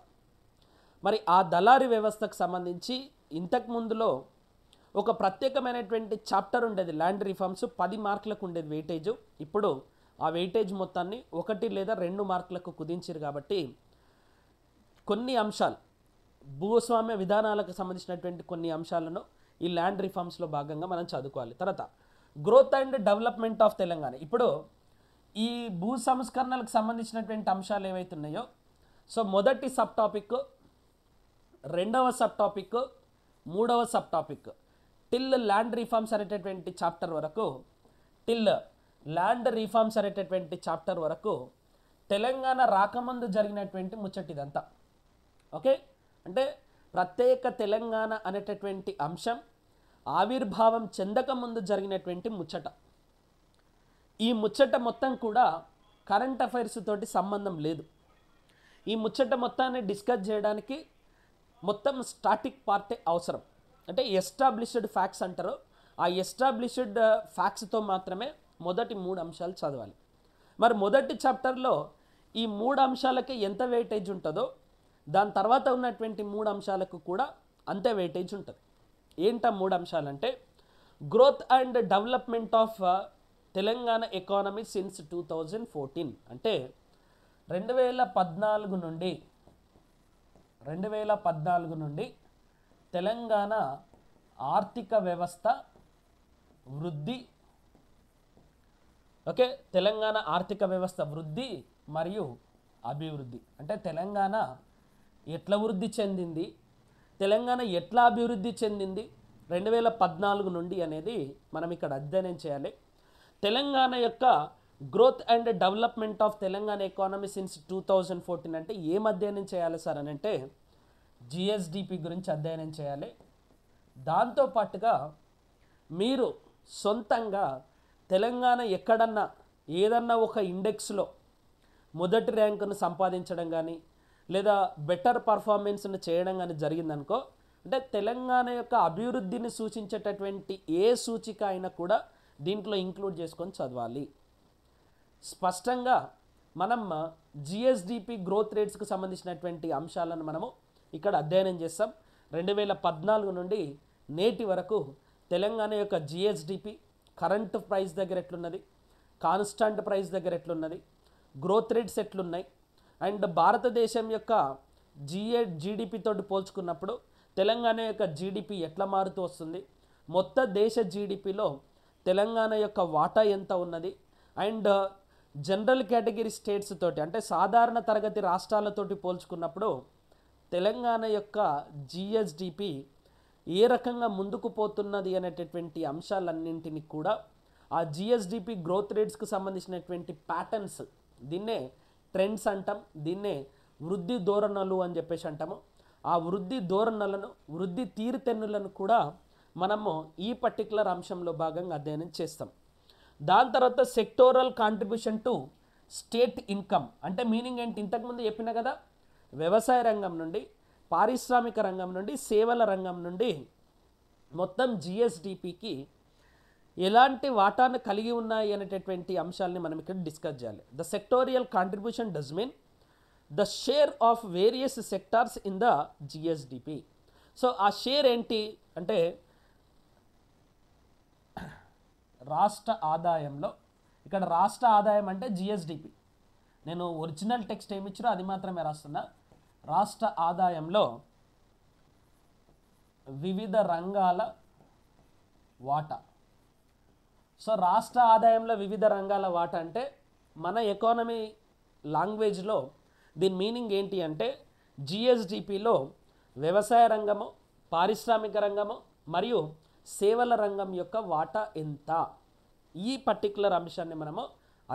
మరి ఆ దళారి వ్యవస్థకు సంబంధించి ఇంతకు ముందులో ఒక ప్రత్యేకమైనటువంటి చాప్టర్ ఉండేది ల్యాండ్ రిఫార్మ్స్ పది మార్కులకు ఉండేది వెయిటేజు ఇప్పుడు ఆ వెయిటేజ్ మొత్తాన్ని ఒకటి లేదా రెండు మార్కులకు కుదించారు కాబట్టి కొన్ని అంశాలు భూస్వామ్య విధానాలకు సంబంధించినటువంటి కొన్ని అంశాలను ఈ ల్యాండ్ రిఫార్మ్స్లో భాగంగా మనం చదువుకోవాలి తర్వాత growth and development of Telangana ఇప్పుడు ఈ భూ సంస్కరణలకు సంబంధించినటువంటి అంశాలు ఏవైతున్నాయో సో మొదటి సబ్ టాపిక్ రెండవ సబ్ టాపిక్ మూడవ sub topic till land reforms అనేటటువంటి చాప్టర్ వరకు టిల్ ల్యాండ్ రీఫార్మ్స్ అనేటటువంటి చాప్టర్ వరకు తెలంగాణ రాకముందు జరిగినటువంటి ముచ్చటిదంతా ఓకే అంటే ప్రత్యేక తెలంగాణ అనేటటువంటి అంశం ఆవిర్భావం చెందకముందు జరిగినటువంటి ముచ్చట ఈ ముచ్చట మొత్తం కూడా కరెంట్ అఫైర్స్ తోటి సంబంధం లేదు ఈ ముచ్చట మొత్తాన్ని డిస్కస్ చేయడానికి మొత్తం స్టాటిక్ పార్టీ అవసరం అంటే ఎస్టాబ్లిష్డ్ ఫ్యాక్ట్స్ అంటారు ఆ ఎస్టాబ్లిష్డ్ ఫ్యాక్ట్స్తో మాత్రమే మొదటి మూడు అంశాలు చదవాలి మరి మొదటి చాప్టర్లో ఈ మూడు అంశాలకే ఎంత వెయిటేజ్ ఉంటుందో దాని తర్వాత ఉన్నటువంటి మూడు అంశాలకు కూడా అంతే వెయిటేజ్ ఉంటుంది ఏంటా మూడు అంశాలంటే growth and development of Telangana economy since two thousand fourteen అంటే రెండు వేల పద్నాలుగు నుండి రెండు వేల పద్నాలుగు నుండి తెలంగాణ ఆర్థిక వ్యవస్థ వృద్ధి ఓకే తెలంగాణ ఆర్థిక వ్యవస్థ వృద్ధి మరియు అభివృద్ధి అంటే తెలంగాణ ఎట్లా వృద్ధి చెందింది తెలంగాణ ఎట్లా అభివృద్ధి చెందింది రెండు వేల పద్నాలుగు నుండి అనేది మనం ఇక్కడ అధ్యయనం చేయాలి తెలంగాణ యొక్క growth and development of Telangana economy since two thousand fourteen అంటే ఏం అధ్యయనం చేయాలి సార్ అని అంటే జిఎస్డిపి గురించి అధ్యయనం చేయాలి దాంతోపాటుగా మీరు సొంతంగా తెలంగాణ ఎక్కడన్నా ఏదన్నా ఒక ఇండెక్స్లో మొదటి ర్యాంకును సంపాదించడం కానీ లేదా బెటర్ పర్ఫార్మెన్స్ను చేయడం కానీ జరిగిందనుకో అంటే తెలంగాణ యొక్క అభివృద్ధిని సూచించేటటువంటి ఏ సూచిక అయినా కూడా దీంట్లో ఇంక్లూడ్ చేసుకొని చదవాలి స్పష్టంగా మనం జిఎస్డిపి గ్రోత్ రేట్స్కు సంబంధించినటువంటి అంశాలను మనము ఇక్కడ అధ్యయనం చేస్తాం రెండు వేల పద్నాలుగు నుండి నేటి వరకు తెలంగాణ యొక్క జిఎస్డిపి కరెంట్ ప్రైస్ దగ్గర ఎట్లున్నది కాన్స్టాంట్ ప్రైస్ దగ్గర ఎట్లున్నది గ్రోత్ రేట్స్ ఎట్లున్నాయి అండ్ భారతదేశం యొక్క జిఏ జీడిపితో పోల్చుకున్నప్పుడు తెలంగాణ యొక్క జీడిపి ఎట్లా మారుతూ వస్తుంది మొత్తం దేశ జీడిపిలో తెలంగాణ యొక్క వాటా ఎంత ఉన్నది అండ్ జనరల్ కేటగిరీ స్టేట్స్ తోటి అంటే సాధారణ తరగతి రాష్ట్రాలతోటి పోల్చుకున్నప్పుడు తెలంగాణ యొక్క జిఎస్డిపి ఏ రకంగా ముందుకు పోతున్నది అనేటటువంటి అంశాలన్నింటినీ కూడా ఆ జిఎస్డిపి గ్రోత్ రేట్స్కు సంబంధించినటువంటి ప్యాటర్న్స్ దీన్నే ట్రెండ్స్ అంటాం దీన్నే వృద్ధి ధోరణలు అని చెప్పేసి అంటాము ఆ వృద్ధి ధోరణలను వృద్ధి తీరుతెన్నులను కూడా మనము ఈ పర్టికులర్ అంశంలో భాగంగా అధ్యయనం చేస్తాం దాని తర్వాత sectoral contribution to state income అంటే మీనింగ్ ఏంటి ఇంతకుముందు చెప్పిన కదా వ్యవసాయ రంగం నుండి పారిశ్రామిక రంగం నుండి సేవల రంగం నుండి మొత్తం జిఎస్డిపికి ఎలాంటి వాటాను కలిగి ఉన్నాయి అనేటటువంటి అంశాలని మనం ఇక్కడ డిస్కస్ చేయాలి the sectoral contribution does mean the share of various sectors in the GSDP so ఆ షేర్ ఏంటి అంటే రాష్ట్ర ఆదాయంలో ఇక్కడ రాష్ట్ర ఆదాయం అంటే జిఎస్డిపి నేను ఒరిజినల్ టెక్స్ట్ ఏమిచ్చారో అది మాత్రమే రాస్తున్నా రాష్ట్ర ఆదాయంలో వివిధ రంగాల వాటా సో రాష్ట్ర ఆదాయంలో వివిధ రంగాల వాటా అంటే మన ఎకానమీ లాంగ్వేజ్లో దీని మీనింగ్ ఏంటి అంటే జిఎస్డిపిలో వ్యవసాయ రంగము పారిశ్రామిక రంగము మరియు సేవల రంగం యొక్క వాటా ఎంత ఈ పర్టికులర్ అంశాన్ని మనము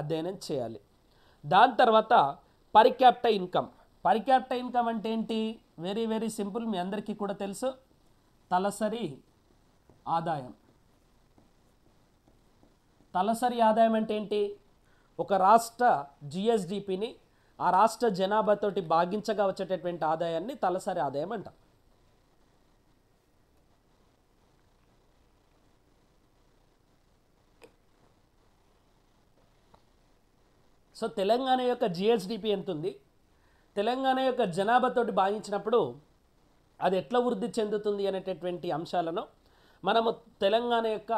అధ్యయనం చేయాలి దాని తర్వాత per capita income per capital income అంటే ఏంటి వెరీ వెరీ సింపుల్ మీ అందరికీ కూడా తెలుసు తలసరి ఆదాయం తలసరి ఆదాయం అంటే ఏంటి ఒక రాష్ట్ర జిఎస్డిపిని ఆ రాష్ట్ర జనాభాతోటి భాగించగా వచ్చేటటువంటి ఆదాయాన్ని తలసరి ఆదాయం అంటాం సో తెలంగాణ యొక్క జిఎస్డిపి ఎంత ఉంది తెలంగాణ యొక్క జనాభాతోటి భావించినప్పుడు అది ఎట్లా వృద్ధి చెందుతుంది అనేటటువంటి అంశాలను మనము తెలంగాణ యొక్క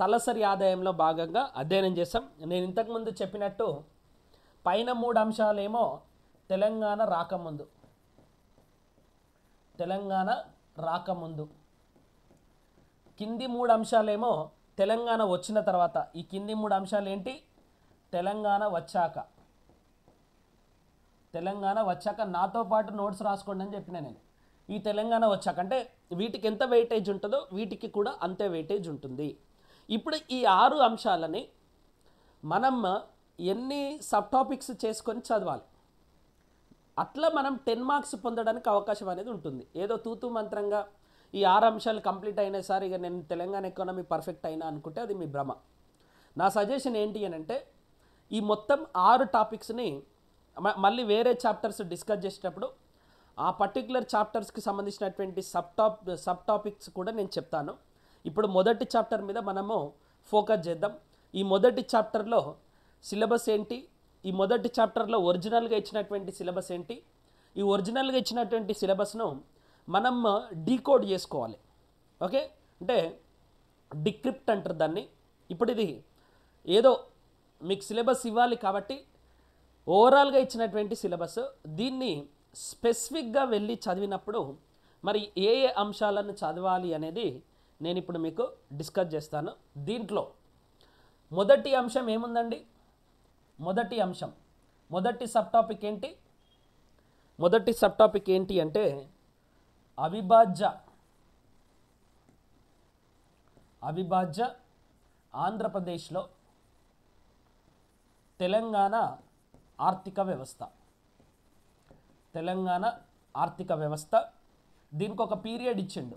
తలసరి ఆదాయంలో భాగంగా అధ్యయనం చేస్తాం నేను ఇంతకుముందు చెప్పినట్టు పైన మూడు అంశాలేమో తెలంగాణ రాకముందు తెలంగాణ రాకముందు కింది మూడు అంశాలేమో తెలంగాణ వచ్చిన తర్వాత ఈ కింది మూడు అంశాలు ఏంటి తెలంగాణ వచ్చాక తెలంగాణ వచ్చాక నాతో పాటు నోట్స్ రాసుకోండి అని చెప్పిన నేను ఈ తెలంగాణ వచ్చాక అంటే వీటికి ఎంత వెయిటేజ్ ఉంటుందో వీటికి కూడా అంతే వెయిటేజ్ ఉంటుంది ఇప్పుడు ఈ ఆరు అంశాలని మనం ఎన్ని సబ్ టాపిక్స్ చేసుకొని చదవాలి అట్లా మనం టెన్ మార్క్స్ పొందడానికి అవకాశం అనేది ఉంటుంది ఏదో తూతు మంత్రంగా ఈ ఆరు అంశాలు కంప్లీట్ అయినా సార్ ఇక నేను తెలంగాణ ఎకానమీ పర్ఫెక్ట్ అయినా అనుకుంటే అది మీ భ్రమ నా సజెషన్ ఏంటి అని అంటే ఈ మొత్తం ఆరు టాపిక్స్ని మళ్ళీ వేరే చాప్టర్స్ డిస్కస్ చేసేటప్పుడు ఆ పర్టికులర్ చాప్టర్స్కి సంబంధించినటువంటి సబ్ టాప్ సబ్ టాపిక్స్ కూడా నేను చెప్తాను ఇప్పుడు మొదటి చాప్టర్ మీద మనము ఫోకస్ చేద్దాం ఈ మొదటి చాప్టర్లో సిలబస్ ఏంటి ఈ మొదటి చాప్టర్లో ఒరిజినల్గా ఇచ్చినటువంటి సిలబస్ ఏంటి ఈ ఒరిజినల్గా ఇచ్చినటువంటి సిలబస్ను మనం డీకోడ్ చేసుకోవాలి ఓకే అంటే డిక్రిప్ట్ అంటారు దాన్ని ఇప్పుడు ఇది ఏదో మీకు సిలబస్ ఇవ్వాలి కాబట్టి ఓవరాల్గా ఇచ్చినటువంటి సిలబస్ దీన్ని స్పెసిఫిక్గా వెళ్ళి చదివినప్పుడు మరి ఏ ఏ అంశాలను చదవాలి అనేది నేను ఇప్పుడు మీకు డిస్కస్ చేస్తాను దీంట్లో మొదటి అంశం ఏముందండి మొదటి అంశం మొదటి సబ్ టాపిక్ ఏంటి మొదటి సబ్ టాపిక్ ఏంటి అంటే అవిభాజ్య అవిభాజ్య ఆంధ్రప్రదేశ్లో తెలంగాణ ఆర్థిక వ్యవస్థ తెలంగాణ ఆర్థిక వ్యవస్థ దీనికి ఒక పీరియడ్ ఇచ్చిండు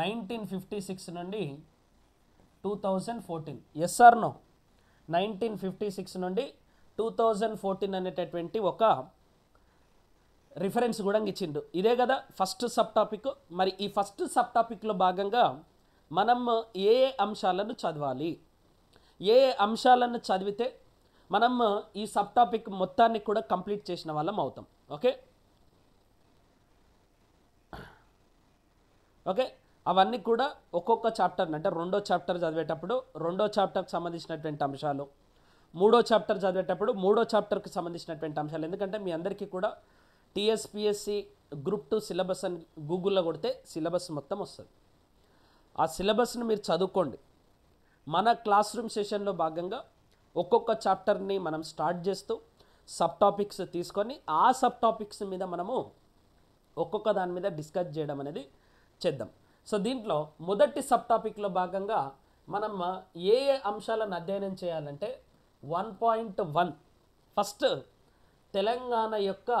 నైన్టీన్ ఫిఫ్టీ సిక్స్ నుండి టూ థౌజండ్ ఫోర్టీన్ ఎస్ఆర్ నో నైన్టీన్ ఫిఫ్టీ సిక్స్ నుండి టూ థౌజండ్ ఫోర్టీన్ అనేటటువంటి ఒక రిఫరెన్స్ కూడా ఇచ్చిండు ఇదే కదా ఫస్ట్ సబ్ టాపిక్ మరి ఈ ఫస్ట్ సబ్ టాపిక్లో భాగంగా మనం ఏ అంశాలను చదవాలి ఏ అంశాలను చదివితే మనం ఈ సబ్ టాపిక్ మొత్తాన్ని కూడా కంప్లీట్ చేసిన వాళ్ళం అవుతాం ఓకే ఓకే అవన్నీ కూడా ఒక్కొక్క చాప్టర్ అంటే రెండో చాప్టర్ చదివేటప్పుడు రెండో చాప్టర్కి సంబంధించినటువంటి అంశాలు మూడో చాప్టర్ చదివేటప్పుడు మూడో చాప్టర్కి సంబంధించినటువంటి అంశాలు ఎందుకంటే మీ అందరికీ కూడా టీఎస్పిఎస్సి గ్రూప్ టూ సిలబస్ అని గూగుల్లో కొడితే సిలబస్ మొత్తం వస్తుంది ఆ సిలబస్ను మీరు చదువుకోండి మన క్లాస్ రూమ్ సెషన్లో భాగంగా ఒక్కొక్క చాప్టర్ని మనం స్టార్ట్ చేస్తూ సబ్ టాపిక్స్ తీసుకొని ఆ సబ్ టాపిక్స్ మీద మనము ఒక్కొక్క దాని మీద డిస్కస్ చేయడం అనేది చేద్దాం సో దీంట్లో మొదటి సబ్ టాపిక్లో భాగంగా మనం ఏ ఏ అంశాలను అధ్యయనం చేయాలంటే one point one first Telangana యొక్క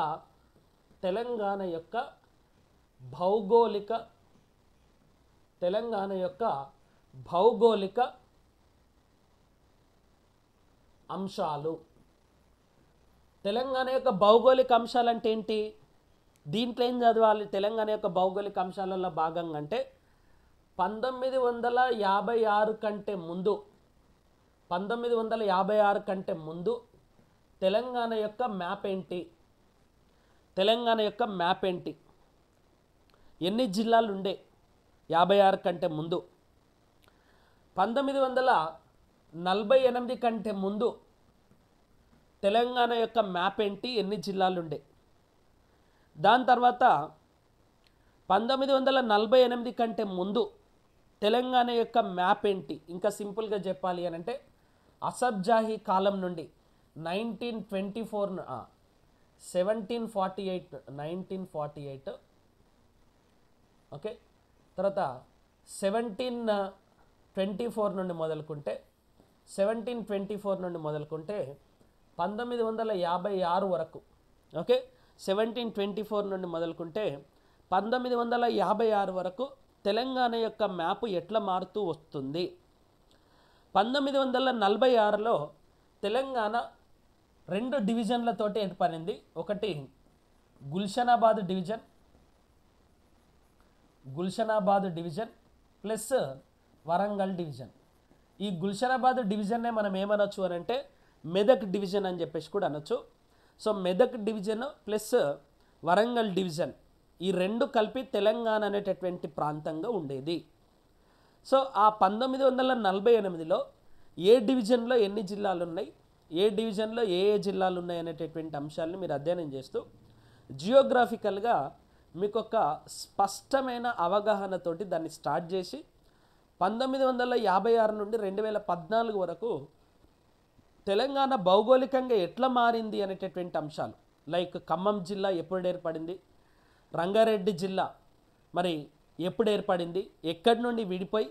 తెలంగాణ యొక్క భౌగోళిక తెలంగాణ యొక్క భౌగోళిక అంశాలు తెలంగాణ యొక్క భౌగోళిక అంశాలు అంటే ఏంటి దీంట్లో ఏం చదవాలి తెలంగాణ యొక్క భౌగోళిక అంశాలలో భాగంగా అంటే పంతొమ్మిది వందల యాభై ఆరు కంటే ముందు పంతొమ్మిది వందల యాభై ఆరు కంటే ముందు తెలంగాణ యొక్క మ్యాప్ ఏంటి తెలంగాణ యొక్క మ్యాప్ ఏంటి ఎన్ని జిల్లాలు ఉండే యాభై ఆరు కంటే ముందు పంతొమ్మిది వందల నలభై ఎనిమిది కంటే ముందు తెలంగాణ యొక్క మ్యాప్ ఏంటి ఎన్ని జిల్లాలు ఉండే దాని తర్వాత పంతొమ్మిది వందల నలభై ఎనిమిది కంటే ముందు తెలంగాణ యొక్క మ్యాప్ ఏంటి ఇంకా సింపుల్గా చెప్పాలి అని అంటే అసబ్జాహీ కాలం నుండి nineteen twenty four seventeen forty eight nineteen forty eight okay తర్వాత సెవెంటీన్ ట్వంటీ ఫోర్ నుండి మొదలుకుంటే సెవెంటీన్ ట్వంటీ ఫోర్ నుండి మొదలుకుంటే పంతొమ్మిది వందల యాభై ఆరు వరకు ఓకే సెవెంటీన్ ట్వంటీ ఫోర్ నుండి మొదలుకుంటే పంతొమ్మిది వందల యాభై ఆరు వరకు తెలంగాణ యొక్క మ్యాప్ ఎట్లా మారుతూ వస్తుంది పంతొమ్మిది వందల నలభై ఆరులో తెలంగాణ రెండు డివిజన్లతోటి ఏర్పడింది ఒకటి Gulshanabad division Gulshanabad division plus Warangal division ఈ గుల్షరాబాద్ డివిజన్నే మనం ఏమనొచ్చు అని అంటే మెదక్ డివిజన్ అని చెప్పేసి కూడా అనొచ్చు so Medak division plus Warangal division ఈ రెండు కలిపి తెలంగాణ అనేటటువంటి ప్రాంతంగా ఉండేది సో ఆ పంతొమ్మిది వందల నలభై ఎనిమిదిలో ఏ డివిజన్లో ఎన్ని జిల్లాలు ఉన్నాయి ఏ డివిజన్లో ఏ ఏ జిల్లాలు ఉన్నాయి అనేటటువంటి అంశాలను మీరు అధ్యయనం చేస్తూ జియోగ్రాఫికల్గా మీకు ఒక స్పష్టమైన అవగాహనతోటి దాన్ని స్టార్ట్ చేసి పంతొమ్మిది వందల యాభై ఆరు నుండి రెండు వేల పద్నాలుగు వరకు తెలంగాణ భౌగోళికంగా ఎట్లా మారింది అనేటటువంటి అంశాలు లైక్ ఖమ్మం జిల్లా ఎప్పుడు ఏర్పడింది రంగారెడ్డి జిల్లా మరి ఎప్పుడు ఏర్పడింది ఎక్కడి నుండి విడిపోయి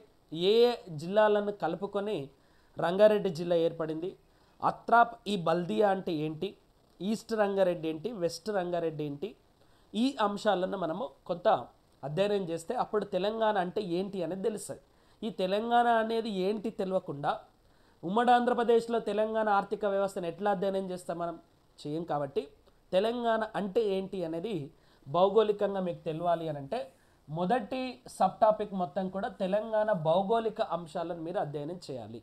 ఏ జిల్లాలను కలుపుకొని రంగారెడ్డి జిల్లా ఏర్పడింది అత్రాప్ ఈ బల్దియా అంటే ఏంటి ఈస్ట్ రంగారెడ్డి ఏంటి వెస్ట్ రంగారెడ్డి ఏంటి ఈ అంశాలను మనము కొంత అధ్యయనం చేస్తే అప్పుడు తెలంగాణ అంటే ఏంటి అనేది తెలుస్తుంది ఈ తెలంగాణ అనేది ఏంటి తెలియకుండా ఉమ్మడి ఆంధ్రప్రదేశ్లో తెలంగాణ ఆర్థిక వ్యవస్థను ఎట్లా అధ్యయనం చేస్తాం మనం చేయం కాబట్టి తెలంగాణ అంటే ఏంటి అనేది భౌగోళికంగా మీకు తెలియాలి అని అంటే మొదటి సబ్ టాపిక్ మొత్తం కూడా తెలంగాణ భౌగోళిక అంశాలను మీరు అధ్యయనం చేయాలి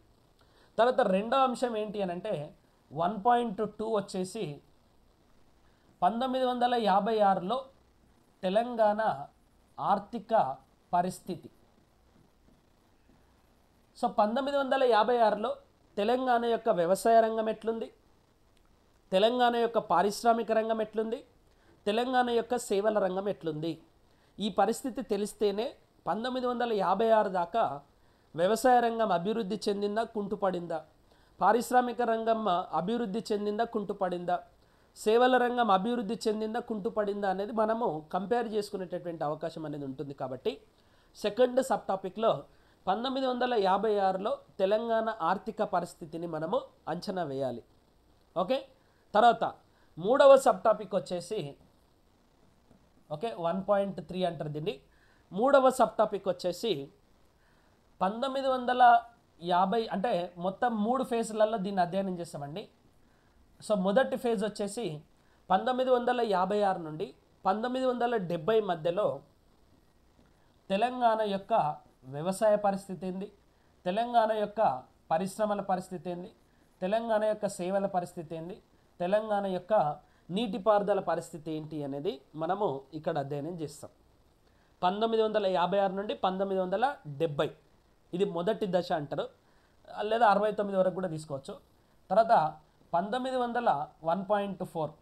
తర్వాత రెండో అంశం ఏంటి అని అంటే వన్ పాయింట్ టూ వచ్చేసి పంతొమ్మిది వందల యాభై ఆరులో తెలంగాణ ఆర్థిక పరిస్థితి సో పంతొమ్మిది వందల యాభై ఆరులో తెలంగాణ యొక్క వ్యవసాయ రంగం ఎట్లుంది తెలంగాణ యొక్క పారిశ్రామిక రంగం ఎట్లుంది తెలంగాణ యొక్క సేవల రంగం ఎట్లుంది ఈ పరిస్థితి తెలిస్తేనే పంతొమ్మిది వందల యాభై ఆరు దాకా వ్యవసాయ రంగం అభివృద్ధి చెందిందా కుంటుపడిందా పారిశ్రామిక రంగం అభివృద్ధి చెందిందా కుంటుపడిందా సేవల రంగం అభివృద్ధి చెందిందా కుంటుపడిందా అనేది మనము కంపేర్ చేసుకునేటటువంటి అవకాశం అనేది ఉంటుంది కాబట్టి సెకండ్ సబ్ టాపిక్లో పంతొమ్మిది వందల యాభై ఆరులో తెలంగాణ ఆర్థిక పరిస్థితిని మనము అంచనా వేయాలి ఓకే తర్వాత మూడవ సబ్ టాపిక్ వచ్చేసి ఓకే వన్ పాయింట్ త్రీ అంటారు దీన్ని మూడవ సబ్ టాపిక్ వచ్చేసి పంతొమ్మిది వందల యాభై అంటే మొత్తం మూడు ఫేజ్లలో దీన్ని అధ్యయనం చేస్తామండి సో మొదటి ఫేజ్ వచ్చేసి పంతొమ్మిది వందల యాభై ఆరు నుండి పంతొమ్మిది వందల డెబ్బై మధ్యలో తెలంగాణ యొక్క వ్యవసాయ పరిస్థితి ఏంది తెలంగాణ యొక్క పరిశ్రమల పరిస్థితి ఏంది తెలంగాణ యొక్క సేవల పరిస్థితి ఏంది తెలంగాణ యొక్క నీటిపారుదల పరిస్థితి ఏంటి అనేది మనము ఇక్కడ అధ్యయనం చేస్తాం పంతొమ్మిది వందల యాభై ఆరు నుండి పంతొమ్మిది వందల డెబ్బై ఇది మొదటి దశ అంటారు లేదా అరవై తొమ్మిది వరకు కూడా తీసుకోవచ్చు తర్వాత పంతొమ్మిది వందల వన్ పాయింట్ ఫోర్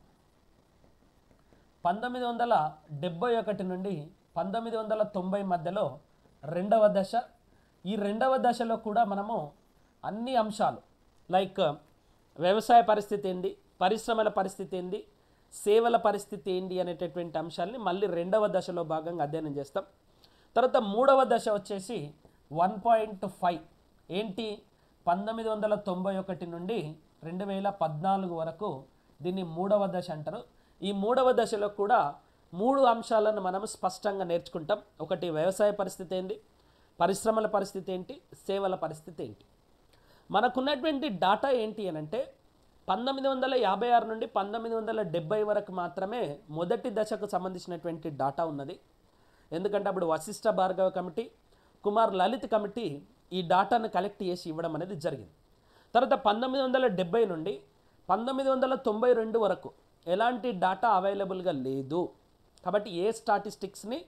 పంతొమ్మిది వందల డెబ్బై ఒకటి నుండి పంతొమ్మిది వందల తొంభై మధ్యలో రెండవ దశ ఈ రెండవ దశలో కూడా మనము అన్ని అంశాలు లైక్ వ్యవసాయ పరిస్థితి ఏంటి పరిశ్రమల పరిస్థితి ఏంటి సేవల పరిస్థితి ఏంటి అనేటటువంటి అంశాలని మళ్ళీ రెండవ దశలో భాగంగా అధ్యయనం చేస్తాం తర్వాత మూడవ దశ వచ్చేసి వన్ పాయింట్ ఫైవ్ ఏంటి పంతొమ్మిది వందల తొంభై ఒకటి నుండి రెండు వేల పద్నాలుగు వరకు దీన్ని మూడవ దశ అంటారు ఈ మూడవ దశలో కూడా మూడు అంశాలను మనం స్పష్టంగా నేర్చుకుంటాం ఒకటి వ్యవసాయ పరిస్థితి ఏంటి పరిశ్రమల పరిస్థితి ఏంటి సేవల పరిస్థితి ఏంటి మనకున్నటువంటి డాటా ఏంటి అని అంటే పంతొమ్మిది వందల యాభై ఆరు నుండి పంతొమ్మిది వందల డెబ్బై వరకు మాత్రమే మొదటి దశకు సంబంధించినటువంటి డాటా ఉన్నది ఎందుకంటే అప్పుడు వశిష్ట భార్గవ కమిటీ కుమార్ లలిత్ కమిటీ ఈ డాటాను కలెక్ట్ చేసి ఇవ్వడం అనేది జరిగింది తర్వాత పంతొమ్మిది వందల డెబ్బై నుండి పంతొమ్మిది వందల తొంభై రెండు వరకు ఎలాంటి డాటా అవైలబుల్గా లేదు కాబట్టి ఏ స్టాటిస్టిక్స్ని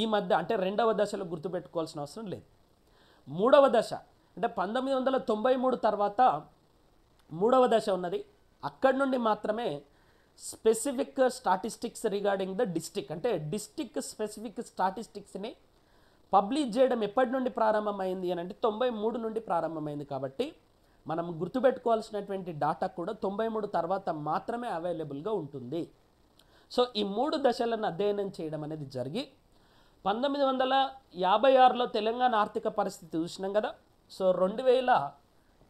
ఈ మధ్య అంటే రెండవ దశలో గుర్తుపెట్టుకోవాల్సిన అవసరం లేదు మూడవ దశ అంటే పంతొమ్మిది వందల తొంభై మూడు తర్వాత మూడవ దశ ఉన్నది అక్కడి నుండి మాత్రమే specific statistics regarding the district అంటే డిస్టిక్ స్పెసిఫిక్ స్టాటిస్టిక్స్ని పబ్లిష్ చేయడం ఎప్పటి నుండి ప్రారంభమైంది అని అంటే తొంభై మూడు నుండి ప్రారంభమైంది కాబట్టి మనం గుర్తుపెట్టుకోవాల్సినటువంటి డాటా కూడా తొంభై మూడు తర్వాత మాత్రమే అవైలబుల్గా ఉంటుంది సో ఈ మూడు దశలను అధ్యయనం చేయడం అనేది జరిగి పంతొమ్మిది వందల యాభై ఆరులో తెలంగాణ ఆర్థిక పరిస్థితి చూసినాం కదా సో రెండు వేల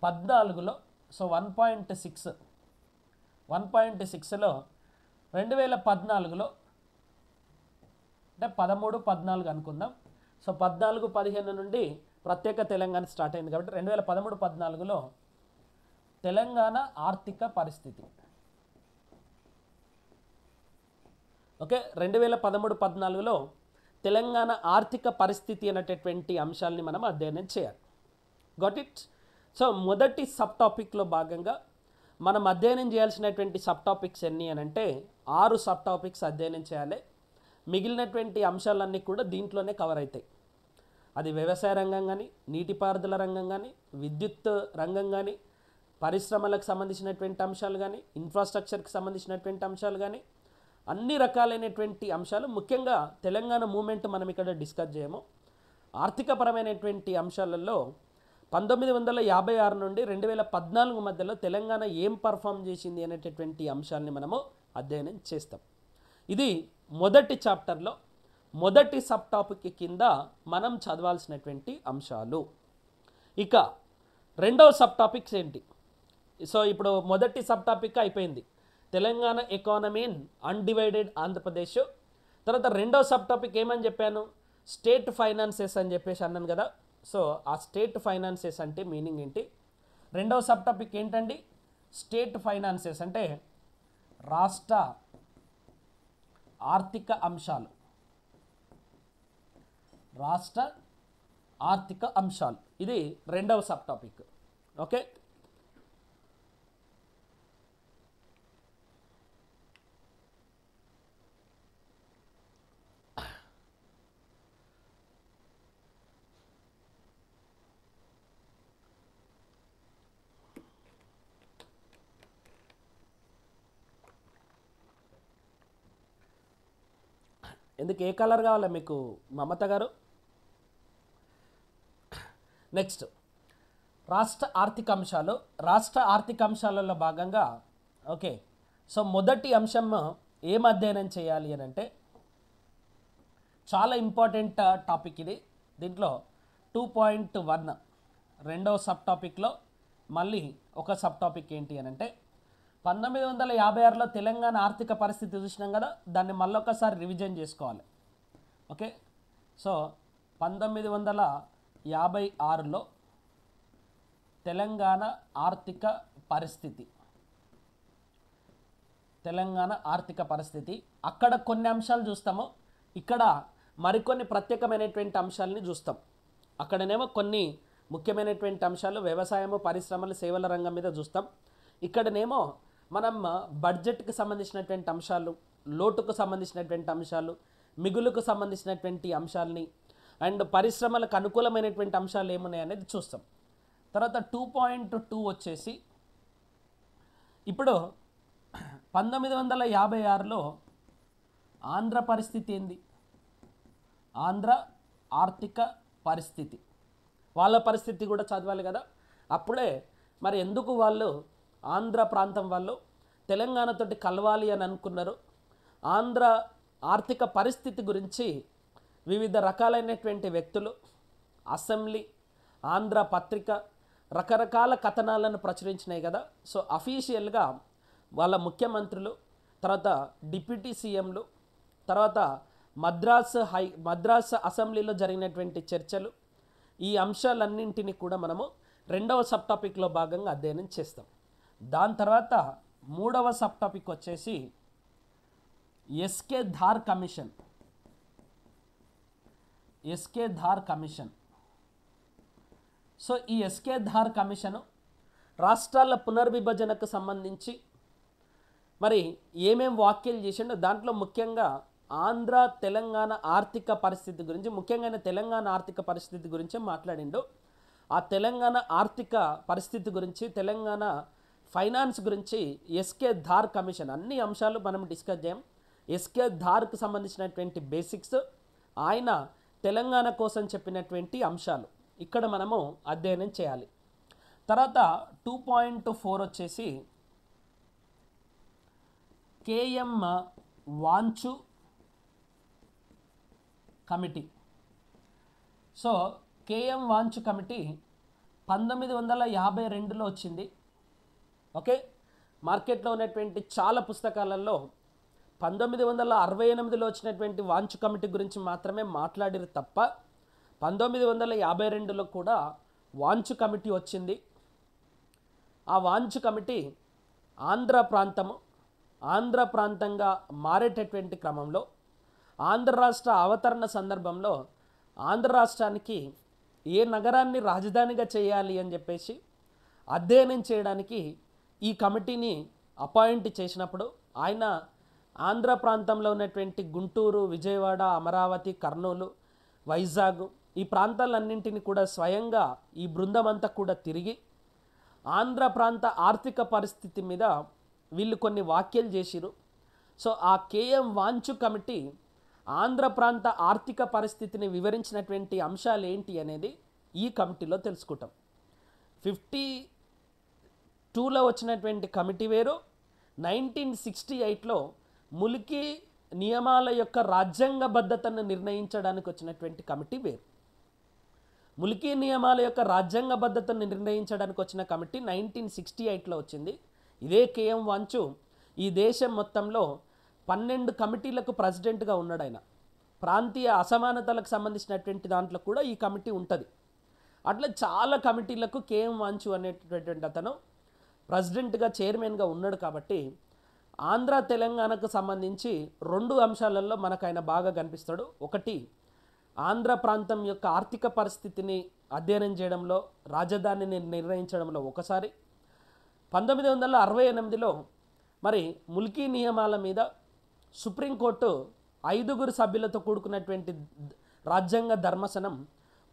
పద్నాలుగులో so one point six one point సిక్స్లో రెండు వేల పద్నాలుగులో అంటే పదమూడు పద్నాలుగు అనుకుందాం సో పద్నాలుగు పదిహేను నుండి ప్రత్యేక తెలంగాణ స్టార్ట్ అయింది కాబట్టి రెండు వేల పదమూడు పద్నాలుగులో తెలంగాణ ఆర్థిక పరిస్థితి ఓకే రెండు వేల పదమూడు పద్నాలుగులో తెలంగాణ ఆర్థిక పరిస్థితి అనేటటువంటి అంశాలని మనం అధ్యయనం చేయాలి గట్ ఇట్ సో మొదటి సబ్ టాపిక్లో భాగంగా మనం అధ్యయనం చేయాల్సినటువంటి సబ్ టాపిక్స్ ఎన్ని అని అంటే ఆరు సబ్ టాపిక్స్ అధ్యయనం చేయాలి మిగిలినటువంటి అంశాలన్నీ కూడా దీంట్లోనే కవర్ అవుతాయి అది వ్యవసాయ రంగం కానీ నీటిపారుదల రంగం కానీ విద్యుత్ రంగం కానీ పరిశ్రమలకు సంబంధించినటువంటి అంశాలు కానీ ఇన్ఫ్రాస్ట్రక్చర్కి సంబంధించినటువంటి అంశాలు కానీ అన్ని రకాలైనటువంటి అంశాలు ముఖ్యంగా తెలంగాణ మూమెంట్ మనం ఇక్కడ డిస్కస్ చేయము ఆర్థికపరమైనటువంటి అంశాలలో పంతొమ్మిది వందల యాభై ఆరు నుండి రెండు వేల పద్నాలుగు మధ్యలో తెలంగాణ ఏం పర్ఫామ్ చేసింది అనేటటువంటి అంశాన్ని మనము అధ్యయనం చేస్తాం ఇది మొదటి చాప్టర్లో మొదటి సబ్ టాపిక్ కింద మనం చదవాల్సినటువంటి అంశాలు ఇక రెండవ సబ్ టాపిక్స్ ఏంటి సో ఇప్పుడు మొదటి సబ్ టాపిక్ అయిపోయింది Telangana economy in undivided Andhra Pradesh తర్వాత రెండో సబ్ టాపిక్ ఏమని చెప్పాను స్టేట్ ఫైనాన్సెస్ అని చెప్పేసి అన్నాను కదా సో ఆ స్టేట్ ఫైనాన్సెస్ అంటే మీనింగ్ ఏంటి రెండవ సబ్ టాపిక్ ఏంటండి స్టేట్ ఫైనాన్సెస్ అంటే రాష్ట్ర ఆర్థిక అంశాలు రాష్ట్ర ఆర్థిక అంశాలు ఇది రెండవ సబ్ టాపిక్ ఓకే ఎందుకు ఏ కలర్ కావాలి మీకు మమత గారు నెక్స్ట్ రాష్ట్ర ఆర్థిక అంశాలు రాష్ట్ర ఆర్థిక అంశాలలో భాగంగా ఓకే సో మొదటి అంశం ఏం అధ్యయనం చేయాలి అని అంటే చాలా ఇంపార్టెంట్ టాపిక్ ఇది దీంట్లో టూ పాయింట్ వన్ రెండవ సబ్ టాపిక్లో మళ్ళీ ఒక సబ్ టాపిక్ ఏంటి అని అంటే పంతొమ్మిది వందల యాభై ఆరులో తెలంగాణ ఆర్థిక పరిస్థితి చూసినాం కదా దాన్ని మళ్ళొకసారి రివిజన్ చేసుకోవాలి ఓకే సో పంతొమ్మిది వందల యాభై ఆరులో తెలంగాణ ఆర్థిక పరిస్థితి తెలంగాణ ఆర్థిక పరిస్థితి అక్కడ కొన్ని అంశాలు చూస్తాము ఇక్కడ మరికొన్ని ప్రత్యేకమైనటువంటి అంశాలని చూస్తాం అక్కడనేమో కొన్ని ముఖ్యమైనటువంటి అంశాలు వ్యవసాయము పరిశ్రమలు సేవల రంగం మీద చూస్తాం ఇక్కడనేమో మనం బడ్జెట్కి సంబంధించినటువంటి అంశాలు లోటుకు సంబంధించినటువంటి అంశాలు మిగులుకు సంబంధించినటువంటి అంశాలని అండ్ పరిశ్రమలకు అనుకూలమైనటువంటి అంశాలు ఏమున్నాయి అనేది చూస్తాం తర్వాత టూ పాయింట్ టూ వచ్చేసి ఇప్పుడు పంతొమ్మిది వందల యాభై ఆరులో ఆంధ్ర పరిస్థితి ఏంది ఆంధ్ర ఆర్థిక పరిస్థితి వాళ్ళ పరిస్థితి కూడా చదవాలి కదా అప్పుడే మరి ఎందుకు వాళ్ళు ఆంధ్ర ప్రాంతం వాళ్ళు తెలంగాణతోటి కలవాలి అని అనుకున్నారు ఆంధ్ర ఆర్థిక పరిస్థితి గురించి వివిధ రకాలైనటువంటి వ్యక్తులు అసెంబ్లీ ఆంధ్ర పత్రిక రకరకాల కథనాలను ప్రచురించినాయి కదా సో అఫీషియల్గా వాళ్ళ ముఖ్యమంత్రులు తర్వాత డిప్యూటీ సీఎంలు తర్వాత మద్రాసు హై మద్రాసు అసెంబ్లీలో జరిగినటువంటి చర్చలు ఈ అంశాలన్నింటినీ కూడా మనము రెండవ సబ్ టాపిక్లో భాగంగా అధ్యయనం చేస్తాం దాని తర్వాత మూడవ సబ్ టాపిక్ వచ్చేసి SK Dhar commission SK Dhar commission so ఈ ఎస్కే ధార్ కమిషను రాష్ట్రాల పునర్విభజనకు సంబంధించి మరి ఏమేం వ్యాఖ్యలు చేసిండో దాంట్లో ముఖ్యంగా ఆంధ్ర తెలంగాణ ఆర్థిక పరిస్థితి గురించి ముఖ్యంగా తెలంగాణ ఆర్థిక పరిస్థితి గురించి మాట్లాడిండు ఆ తెలంగాణ ఆర్థిక పరిస్థితి గురించి తెలంగాణ ఫైనాన్స్ గురించి ఎస్కే ధార్ కమిషన్ అన్ని అంశాలు మనం డిస్కస్ చేయం ఎస్కే ధార్కు సంబంధించినటువంటి బేసిక్స్ ఆయన తెలంగాణ కోసం చెప్పినటువంటి అంశాలు ఇక్కడ మనము అధ్యయనం చేయాలి తర్వాత టూ పాయింట్ ఫోర్ వచ్చేసి KM Vanchoo committee so KM Vanchoo committee పంతొమ్మిది వందల యాభై రెండులో వచ్చింది ఓకే మార్కెట్లో ఉన్నటువంటి చాలా పుస్తకాలలో పంతొమ్మిది వందల అరవై ఎనిమిదిలో వచ్చినటువంటి వాంచ్ కమిటీ గురించి మాత్రమే మాట్లాడిరు తప్ప పంతొమ్మిది వందల యాభై రెండులో కూడా వాంచ్ కమిటీ వచ్చింది ఆ వాంచ్ కమిటీ ఆంధ్ర ప్రాంతము ఆంధ్ర ప్రాంతంగా మారేటటువంటి క్రమంలో ఆంధ్ర రాష్ట్ర అవతరణ సందర్భంలో ఆంధ్ర రాష్ట్రానికి ఏ నగరాన్ని రాజధానిగా చేయాలి అని చెప్పేసి అధ్యయనం చేయడానికి ఈ కమిటీని అపాయింట్ చేసినప్పుడు ఆయన ఆంధ్ర ప్రాంతంలో ఉన్నటువంటి గుంటూరు విజయవాడ అమరావతి కర్నూలు వైజాగ్ ఈ ప్రాంతాలన్నింటినీ కూడా స్వయంగా ఈ బృందం అంతా కూడా తిరిగి ఆంధ్ర ప్రాంత ఆర్థిక పరిస్థితి మీద వీళ్ళు కొన్ని వ్యాఖ్యలు చేసిరు సో ఆ కేఎం వాంచు కమిటీ ఆంధ్ర ప్రాంత ఆర్థిక పరిస్థితిని వివరించినటువంటి అంశాలు ఏంటి అనేది ఈ కమిటీలో తెలుసుకుంటాం ఫిఫ్టీ టూలో వచ్చినటువంటి కమిటీ వేరు నైన్టీన్ సిక్స్టీ ఎయిట్లో ములికి నియమాల యొక్క రాజ్యాంగబద్ధతను నిర్ణయించడానికి వచ్చినటువంటి కమిటీ వేరు ములికి నియమాల యొక్క రాజ్యాంగబద్ధతను నిర్ణయించడానికి వచ్చిన కమిటీ నైన్టీన్ సిక్స్టీ ఎయిట్లో వచ్చింది ఇదే కేఎం వంచు ఈ దేశం మొత్తంలో పన్నెండు కమిటీలకు ప్రెసిడెంట్గా ఉన్నాడు ఆయన ప్రాంతీయ అసమానతలకు సంబంధించినటువంటి దాంట్లో కూడా ఈ కమిటీ ఉంటుంది అట్లా చాలా కమిటీలకు కేఎం వాంచు అనేటటువంటి అతను ప్రెసిడెంట్గా చైర్మన్గా ఉన్నాడు కాబట్టి ఆంధ్ర తెలంగాణకు సంబంధించి రెండు అంశాలలో మనకు ఆయన బాగా కనిపిస్తాడు ఒకటి ఆంధ్ర ప్రాంతం యొక్క ఆర్థిక పరిస్థితిని అధ్యయనం చేయడంలో రాజధానిని నిర్ణయించడంలో ఒకసారి పంతొమ్మిది వందల అరవై ఎనిమిదిలో మరి ముల్కీ నియమాల మీద సుప్రీంకోర్టు ఐదుగురు సభ్యులతో కూడుకున్నటువంటి రాజ్యాంగ ధర్మసనం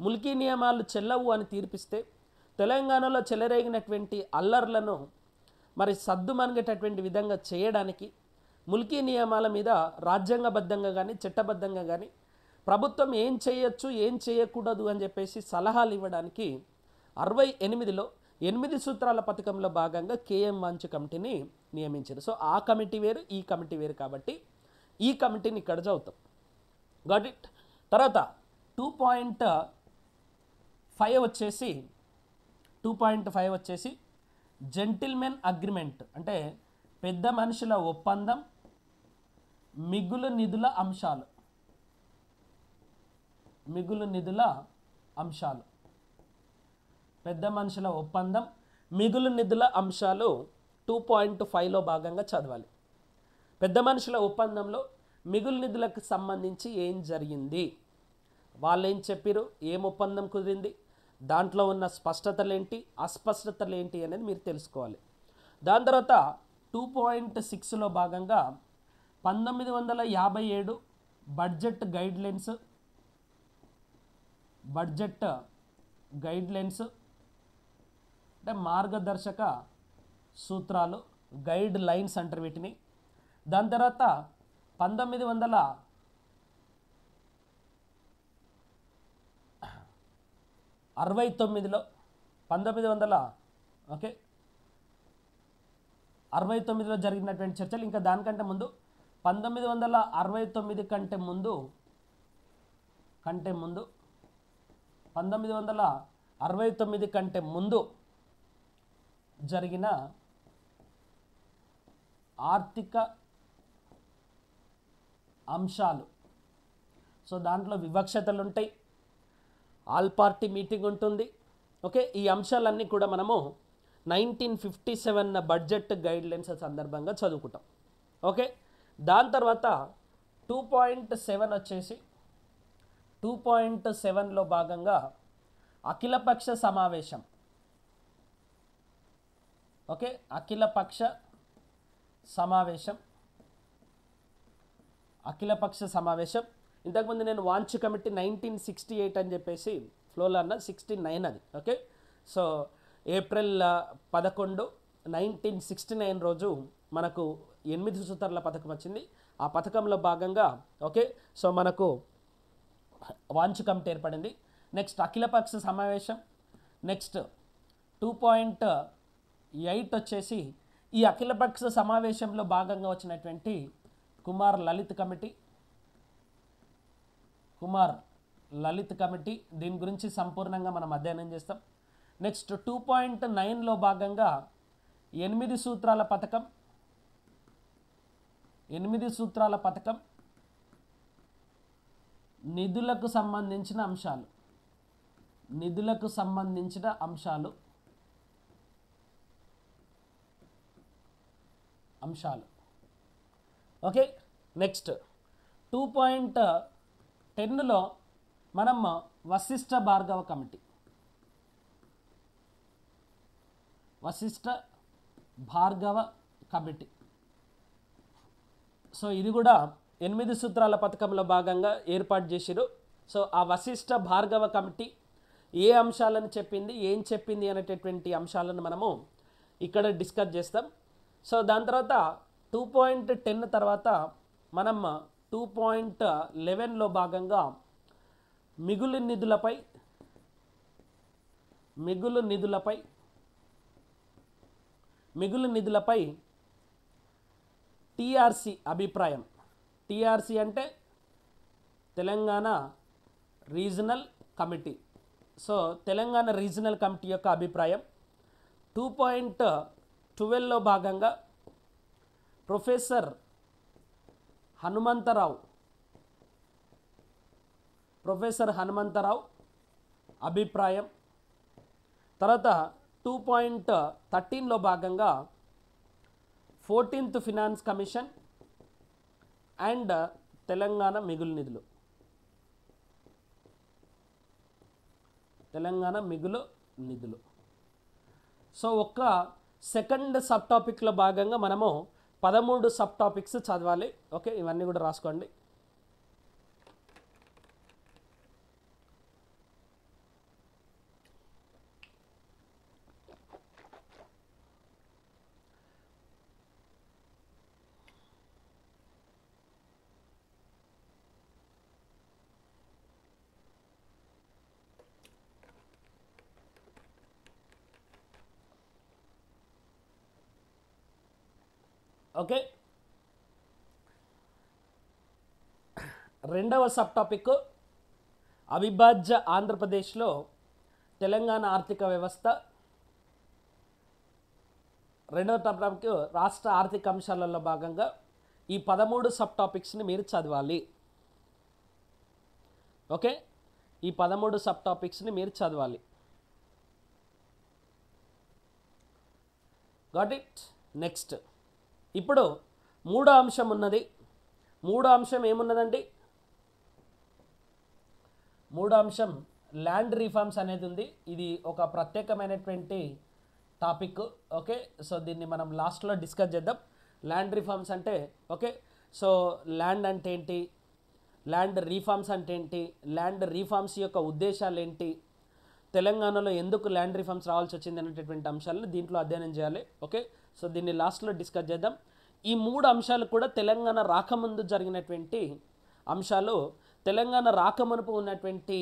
ముల్కీ నియమాలు చెల్లవు అని తీర్పిస్తే తెలంగాణలో చెలరేగినటువంటి అల్లర్లను మరి సద్దుమనిగేటటువంటి విధంగా చేయడానికి ముల్కీ నియమాల మీద రాజ్యాంగబద్ధంగా కానీ చట్టబద్ధంగా కానీ ప్రభుత్వం ఏం చేయొచ్చు ఏం చేయకూడదు అని చెప్పేసి సలహాలు ఇవ్వడానికి అరవై ఎనిమిదిలో ఎనిమిది సూత్రాల పథకంలో భాగంగా కేఎం వాంచ్ కమిటీని నియమించారు సో ఆ కమిటీ వేరు ఈ కమిటీ వేరు కాబట్టి ఈ కమిటీని ఇక్కడ చదువుతాం గట్ ఇట్ తర్వాత టూ పాయింట్ ఫైవ్ వచ్చేసి టూ పాయింట్ ఫైవ్ వచ్చేసి జెంటిల్మెన్ అగ్రిమెంట్ అంటే పెద్ద మనుషుల ఒప్పందం మిగులు నిధుల అంశాలు మిగులు నిధుల అంశాలు పెద్ద మనుషుల ఒప్పందం మిగులు నిధుల అంశాలు టూ పాయింట్ ఫైవ్లో భాగంగా చదవాలి పెద్ద మనుషుల ఒప్పందంలో మిగులు నిధులకు సంబంధించి ఏం జరిగింది వాళ్ళు ఏం చెప్పారు ఏం ఒప్పందం కుదిరింది దాంట్లో ఉన్న స్పష్టతలేంటి అస్పష్టతలేంటి అనేది మీరు తెలుసుకోవాలి దాని తర్వాత టూ పాయింట్ సిక్స్లో భాగంగా పంతొమ్మిది వందల యాభై ఏడు బడ్జెట్ గైడ్లైన్స్ బడ్జెట్ గైడ్లైన్స్ అంటే మార్గదర్శక సూత్రాలు గైడ్ లైన్స్ అంటారు వీటిని దాని తర్వాత పంతొమ్మిది వందల అరవై తొమ్మిదిలో పంతొమ్మిది వందల ఓకే అరవై తొమ్మిదిలో జరిగినటువంటి చర్చలు ఇంకా దానికంటే ముందు పంతొమ్మిది వందల అరవై తొమ్మిది కంటే ముందు కంటే ముందు పంతొమ్మిది వందల అరవై తొమ్మిది కంటే ముందు జరిగిన ఆర్థిక అంశాలు సో దాంట్లో వివక్షతలు ఉంటాయి ఆల్ పార్టీ మీటింగ్ ఉంటుంది ఓకే ఈ అంశాలన్నీ కూడా మనము nineteen fifty seven budget guidelines సందర్భంగా చదువుకుంటాం ఓకే దాని తర్వాత టూ పాయింట్ సెవెన్ వచ్చేసి టూ పాయింట్ సెవెన్లో భాగంగా అఖిలపక్ష సమావేశం ఓకే అఖిలపక్ష సమావేశం అఖిలపక్ష సమావేశం ఇంతకుముందు నేను Vanchoo committee nineteen sixty eight అని చెప్పేసి ఫ్లోలో అన్న సిక్స్టీ నైన్ అది ఓకే సో ఏప్రిల్ పదకొండు నైన్టీన్ సిక్స్టీ నైన్ రోజు మనకు ఎనిమిది సుతర్ల పథకం వచ్చింది ఆ పథకంలో భాగంగా ఓకే సో మనకు వాంచ్ కమిటీ ఏర్పడింది నెక్స్ట్ అఖిలపక్ష సమావేశం నెక్స్ట్ టూ పాయింట్ ఎయిట్ వచ్చేసి ఈ అఖిలపక్ష సమావేశంలో భాగంగా వచ్చినటువంటి కుమార్ లలిత్ కమిటీ కుమార్ లలిత్ కమిటీ దీని గురించి సంపూర్ణంగా మనం అధ్యయనం చేస్తాం నెక్స్ట్ టూ పాయింట్ నైన్లో భాగంగా ఎనిమిది సూత్రాల పథకం ఎనిమిది సూత్రాల పథకం నిధులకు సంబంధించిన అంశాలు నిధులకు సంబంధించిన అంశాలు అంశాలు ఓకే నెక్స్ట్ టూ పాయింట్ టెన్లో మనం Vashishta Bhargava committee Vashishta Bhargava committee so ఇది కూడా ఎనిమిది సూత్రాల పథకంలో భాగంగా ఏర్పాటు చేసిరు సో ఆ వశిష్ఠ భార్గవ కమిటీ ఏ అంశాలను చెప్పింది ఏం చెప్పింది అనేటటువంటి అంశాలను మనము ఇక్కడ డిస్కస్ చేస్తాం సో దాని తర్వాత టూ పాయింట్ టెన్ తర్వాత మనం టూ పాయింట్ లెవెన్లో భాగంగా మిగులు నిధులపై మిగులు నిధులపై మిగులు నిధులపై టీఆర్సీ అభిప్రాయం టిఆర్సి అంటే Telangana regional committee so Telangana regional committee యొక్క అభిప్రాయం టూ పాయింట్ ట్వెల్వ్లో భాగంగా ప్రొఫెసర్ హనుమంతరావు ప్రొఫెసర్ హనుమంతరావు అభిప్రాయం తర్వాత టూ పాయింట్ థర్టీన్లో భాగంగా fourteenth finance commission and Telangana మిగులు నిధులు తెలంగాణ మిగులు నిధులు సో ఒక్క సెకండ్ సబ్ టాపిక్లో భాగంగా మనము పదమూడు సబ్ టాపిక్స్ చదవాలి ఓకే ఇవన్నీ కూడా రాసుకోండి ఓకే రెండవ సబ్ టాపిక్ అవిభాజ్య ఆంధ్రప్రదేశ్లో తెలంగాణ ఆర్థిక వ్యవస్థ రెండవ టాపిక్ రాష్ట్ర ఆర్థిక అంశాలలో భాగంగా ఈ పదమూడు సబ్ టాపిక్స్ని మీరు చదవాలి ఓకే ఈ పదమూడు సబ్ టాపిక్స్ని మీరు చదవాలి గాట్ ఇట్ నెక్స్ట్ ఇప్పుడు మూడో అంశం ఉన్నది మూడో అంశం ఏమున్నదండి మూడో అంశం ల్యాండ్ రిఫార్మ్స్ అనేది ఉంది ఇది ఒక ప్రత్యేకమైనటువంటి టాపిక్ ఓకే సో దీన్ని మనం లాస్ట్లో డిస్కస్ చేద్దాం ల్యాండ్ రిఫార్మ్స్ అంటే ఓకే సో ల్యాండ్ అంటే ఏంటి ల్యాండ్ రీఫార్మ్స్ అంటే ఏంటి ల్యాండ్ రీఫార్మ్స్ యొక్క ఉద్దేశాలు ఏంటి తెలంగాణలో ఎందుకు ల్యాండ్ రిఫార్మ్స్ రావాల్సి వచ్చింది అనేటటువంటి అంశాలను దీంట్లో అధ్యయనం చేయాలి ఓకే సో దీన్ని లాస్ట్లో డిస్కస్ చేద్దాం ఈ మూడు అంశాలు కూడా తెలంగాణ రాకముందు జరిగినటువంటి అంశాలు తెలంగాణ రాకమునుపు ఉన్నటువంటి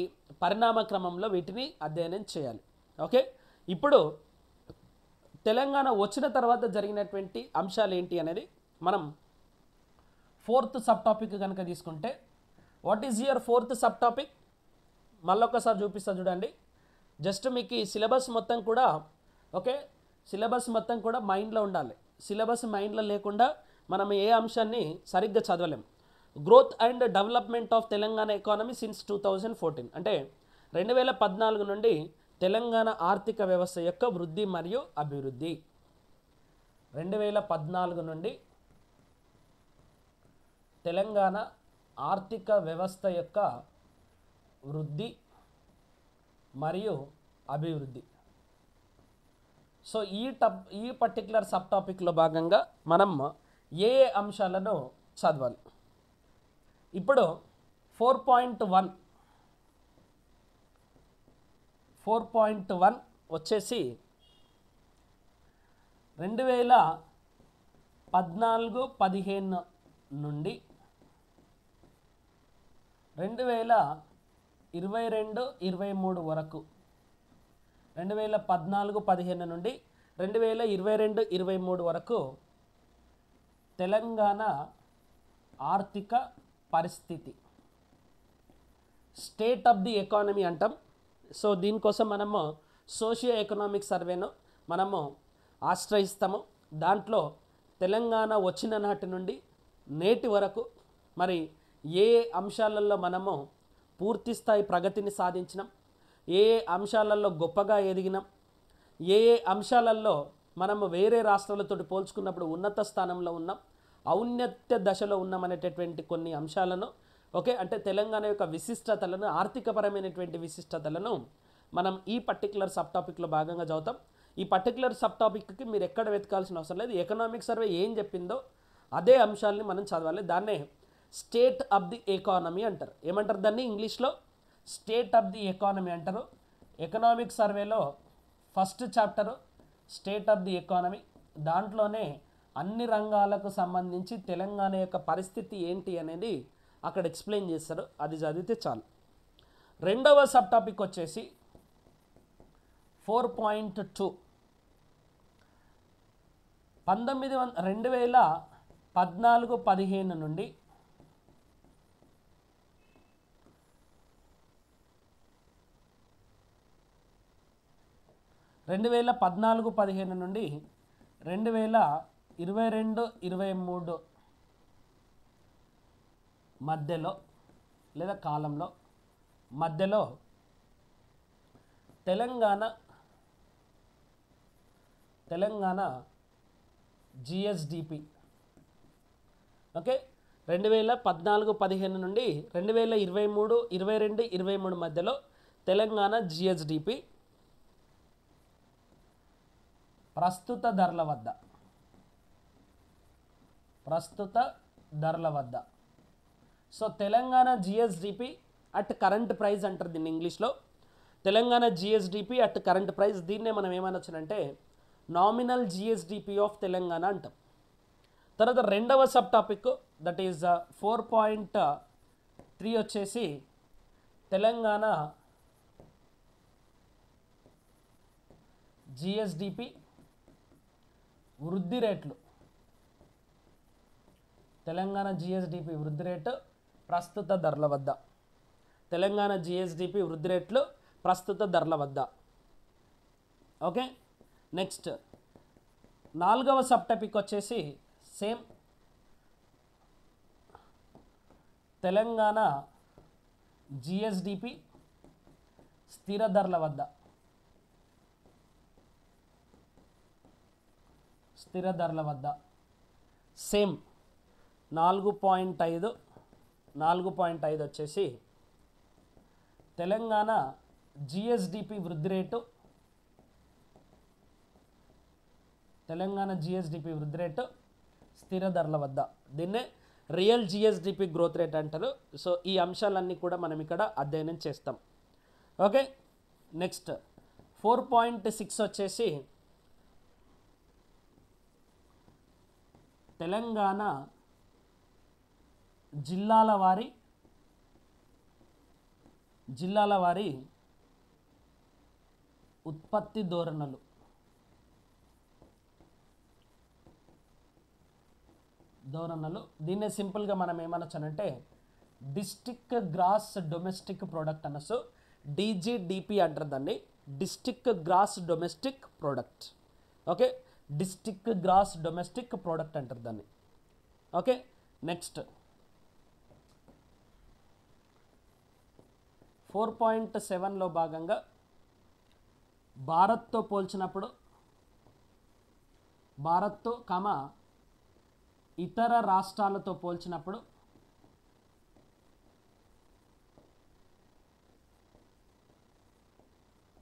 పరిణామ క్రమంలో వీటిని అధ్యయనం చేయాలి ఓకే ఇప్పుడు తెలంగాణ వచ్చిన తర్వాత జరిగినటువంటి అంశాలు ఏంటి అనేది మనం ఫోర్త్ సబ్ టాపిక్ కనుక తీసుకుంటే what is your fourth sub topic మళ్ళొకసారి చూపిస్తా చూడండి జస్ట్ మీకు ఈ సిలబస్ మొత్తం కూడా ఓకే సిలబస్ మొత్తం కూడా మైండ్లో ఉండాలి సిలబస్ మైండ్లో లేకుండా మనం ఏ అంశాన్ని సరిగ్గా చదవలేం growth and development of Telangana economy since two thousand fourteen అంటే రెండు వేల పద్నాలుగు నుండి తెలంగాణ ఆర్థిక వ్యవస్థ యొక్క వృద్ధి మరియు అభివృద్ధి రెండు వేల పద్నాలుగు నుండి తెలంగాణ ఆర్థిక వ్యవస్థ యొక్క వృద్ధి మరియు అభివృద్ధి సో ఈ టప్ ఈ పర్టికులర్ సబ్ టాపిక్లో భాగంగా మనం ఏ ఏ అంశాలను చదవాలి ఇప్పుడు four point one four point one వచ్చేసి రెండు వేల పద్నాలుగు పదిహేను నుండి రెండు వేల ఇరవై రెండు ఇరవై మూడు వరకు రెండు వేల పద్నాలుగు పదిహేను నుండి రెండు వేల ఇరవై రెండు ఇరవై మూడు వరకు తెలంగాణ ఆర్థిక పరిస్థితి స్టేట్ ఆఫ్ ది ఎకానమీ అంటాం సో దీనికోసం మనము సోషియో ఎకనామిక్ సర్వేను మనము ఆశ్రయిస్తాము దాంట్లో తెలంగాణ వచ్చిన నాటి నుండి నేటి వరకు మరి ఏ అంశాలలో మనము పూర్తిస్థాయి ప్రగతిని సాధించినాం ఏ ఏ అంశాలలో గొప్పగా ఎదిగినాం ఏ ఏ అంశాలలో మనము వేరే రాష్ట్రాలతో పోల్చుకున్నప్పుడు ఉన్నత స్థానంలో ఉన్నాం ఔన్నత్య దశలో ఉన్నామనేటటువంటి కొన్ని అంశాలను ఓకే అంటే తెలంగాణ యొక్క విశిష్టతలను ఆర్థికపరమైనటువంటి విశిష్టతలను మనం ఈ పర్టికులర్ సబ్ టాపిక్లో భాగంగా చదువుతాం ఈ పర్టికులర్ సబ్ టాపిక్కి మీరు ఎక్కడ వెతకాల్సిన అవసరం లేదు ఎకనామిక్ సర్వే ఏం చెప్పిందో అదే అంశాలని మనం చదవాలి దాన్నే స్టేట్ ఆఫ్ ది ఎకానమీ అంటారు ఏమంటారు దాన్ని ఇంగ్లీష్లో స్టేట్ ఆఫ్ ది ఎకానమీ అంటారు ఎకనామిక్ సర్వేలో first chapter state of the economy దాంట్లోనే అన్ని రంగాలకు సంబంధించి తెలంగాణ యొక్క పరిస్థితి ఏంటి అనేది అక్కడ ఎక్స్ప్లెయిన్ చేస్తారు అది చదివితే చాలు రెండవ సబ్ టాపిక్ వచ్చేసి ఫోర్ పాయింట్ టూ పంతొమ్మిది వంద రెండు వేల పద్నాలుగు పదిహేను నుండి రెండు వేల పద్నాలుగు పదిహేను నుండి రెండు వేల ఇరవై రెండు ఇరవై మూడు మధ్యలో లేదా కాలంలో మధ్యలో తెలంగాణ తెలంగాణ జిఎస్డిపి ఓకే రెండు వేల పద్నాలుగు పదిహేను నుండి రెండు వేల ఇరవై మూడు ఇరవై రెండు ఇరవై మూడు మధ్యలో తెలంగాణ జిఎస్డిపి ప్రస్తుత ధరల వద్ద ప్రస్తుత ధరల వద్ద so Telangana GSDP at current price అంటారు దీన్ని ఇంగ్లీష్లో Telangana GSDP at current price దీన్నే మనం ఏమనొచ్చునంటే నామినల్ జిఎస్డిపి ఆఫ్ తెలంగాణ అంటాం తర్వాత రెండవ sub topic that is four point three వచ్చేసి తెలంగాణ జిఎస్డిపి వృద్ధి రేట్లు తెలంగాణ జిఎస్డిపి వృద్ధి రేటు ప్రస్తుత ధరల వద్ద తెలంగాణ జిఎస్డిపి వృద్ధి రేట్లు ప్రస్తుత ధరల వద్ద ఓకే నెక్స్ట్ నాలుగవ సబ్ టాపిక్ వచ్చేసి సేమ్ తెలంగాణ జిఎస్డిపి స్థిర ధరల వద్ద స్థిర ధరల వద్ద సేమ్ నాలుగు పాయింట్ ఐదు నాలుగు పాయింట్ ఐదు వచ్చేసి తెలంగాణ జిఎస్డిపి వృద్ధి రేటు తెలంగాణ జిఎస్డిపి వృద్ధి రేటు స్థిర ధరల వద్ద దీన్నే రియల్ జిఎస్డిపి గ్రోత్ రేట్ అంటారు సో ఈ అంశాలన్నీ కూడా మనం ఇక్కడ అధ్యయనం చేస్తాం okay next four point six వచ్చేసి తెలంగాణ జిల్లాల వారి జిల్లాల వారి ఉత్పత్తి ధోరణులు ధోరణులు దీన్నే సింపుల్గా మనం ఏమనొచ్చానంటే డిస్టిక్ గ్రాస్ డొమెస్టిక్ ప్రోడక్ట్ అనొచ్చు డీజీడిపి అంటారు దాన్ని district gross domestic product okay district gross domestic product అంటారు దాన్ని ఓకే నెక్స్ట్ ఫోర్ పాయింట్ సెవెన్లో భాగంగా భారత్తో పోల్చినప్పుడు భారత్తో కమ ఇతర రాష్ట్రాలతో పోల్చినప్పుడు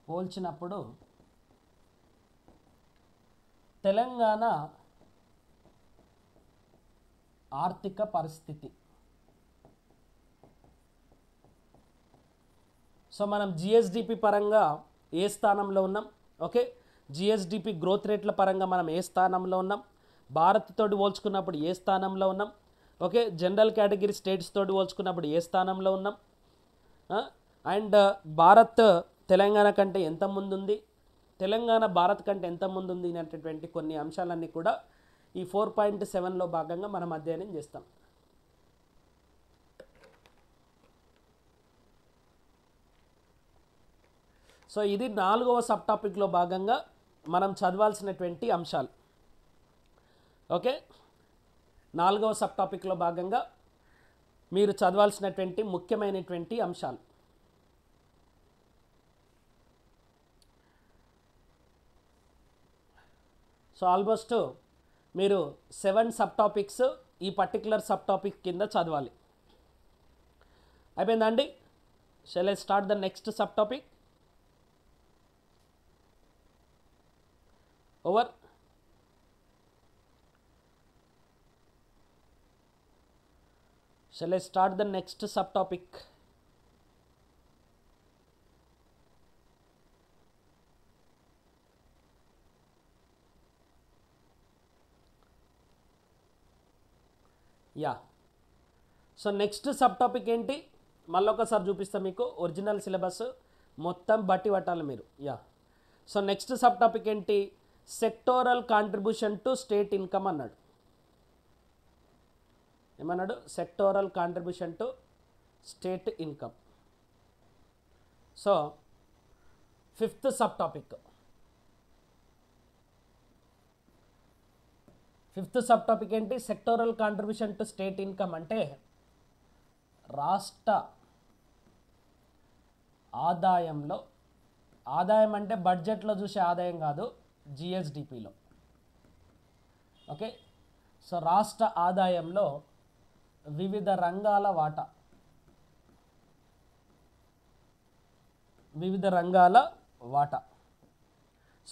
పోల్చినప్పుడు తెలంగాణ ఆర్థిక పరిస్థితి సో మనం జిఎస్డిపి పరంగా ఏ స్థానంలో ఉన్నాం ఓకే జిఎస్డిపి గ్రోత్ రేట్ల పరంగా మనం ఏ స్థానంలో ఉన్నాం భారత్ తోటి పోల్చుకున్నప్పుడు ఏ స్థానంలో ఉన్నాం ఓకే జనరల్ కేటగిరీ స్టేట్స్ తోటి పోల్చుకున్నప్పుడు ఏ స్థానంలో ఉన్నాం అండ్ భారత్ తెలంగాణ కంటే ఎంత ముందుంది తెలంగాణ భారత్ కంటే ఎంత ముందు ఉంది అనేటటువంటి కొన్ని అంశాలన్నీ కూడా ఈ ఫోర్ పాయింట్ సెవెన్లో భాగంగా మనం అధ్యయనం చేస్తాం సో ఇది నాలుగవ సబ్ టాపిక్లో భాగంగా మనం చదవాల్సినటువంటి అంశాలు ఓకే నాలుగవ సబ్ టాపిక్లో భాగంగా మీరు చదవాల్సినటువంటి ముఖ్యమైనటువంటి అంశాలు సో ఆల్మోస్ట్ మీరు సెవెన్ సబ్ టాపిక్స్ ఈ పర్టికులర్ సబ్ టాపిక్ కింద చదవాలి అయిపోయిందండి shall I start the next sub topic over shall I start the next sub topic yeah so next sub topic ఏంటి మళ్ళీ ఒకసారి చూపిస్తాను మీకు ఒరిజినల్ సిలబస్ మొత్తం బట్టి పట్టాలి మీరు yeah so next sub topic ఏంటి sectoral contribution to state income అన్నాడు ఏమన్నాడు sectoral contribution to state income so fifth sub topic fifth sub topic ఏంటి sectoral contribution to state income అంటే రాష్ట్ర ఆదాయంలో ఆదాయం అంటే బడ్జెట్లో చూసే ఆదాయం కాదు జిఎస్డిపిలో ఓకే సో రాష్ట్ర ఆదాయంలో వివిధ రంగాల వాటా వివిధ రంగాల వాటా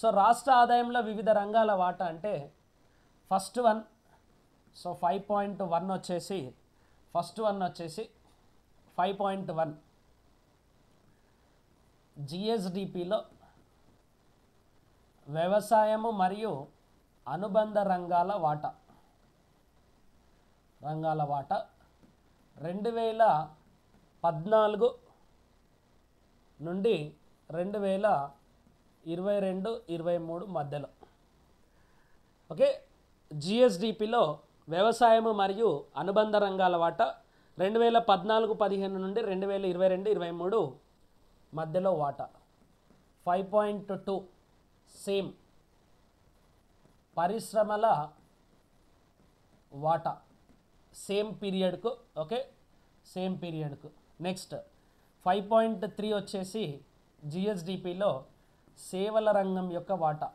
సో రాష్ట్ర ఆదాయంలో వివిధ రంగాల వాటా అంటే first one so five point one వచ్చేసి ఫస్ట్ వన్ వచ్చేసి ఫైవ్ పాయింట్ వన్ జిఎస్డిపిలో వ్యవసాయము మరియు అనుబంధ రంగాల వాటా రంగాల వాటా రెండు వేల పద్నాలుగు నుండి రెండు వేల ఇరవై రెండు ఇరవై మూడు మధ్యలో ఓకే జిఎస్డిపిలో వ్యవసాయము మరియు అనుబంధ రంగాల వాటా రెండు వేల పద్నాలుగు పదిహేను నుండి రెండు వేల ఇరవై రెండు ఇరవై మూడు మధ్యలో వాటా ఫైవ్ పాయింట్ టూ సేమ్ పరిశ్రమల వాటా సేమ్ పీరియడ్కు ఓకే సేమ్ పీరియడ్కు నెక్స్ట్ ఫైవ్ పాయింట్ త్రీ వచ్చేసి జిఎస్డిపిలో సేవల రంగం యొక్క వాటా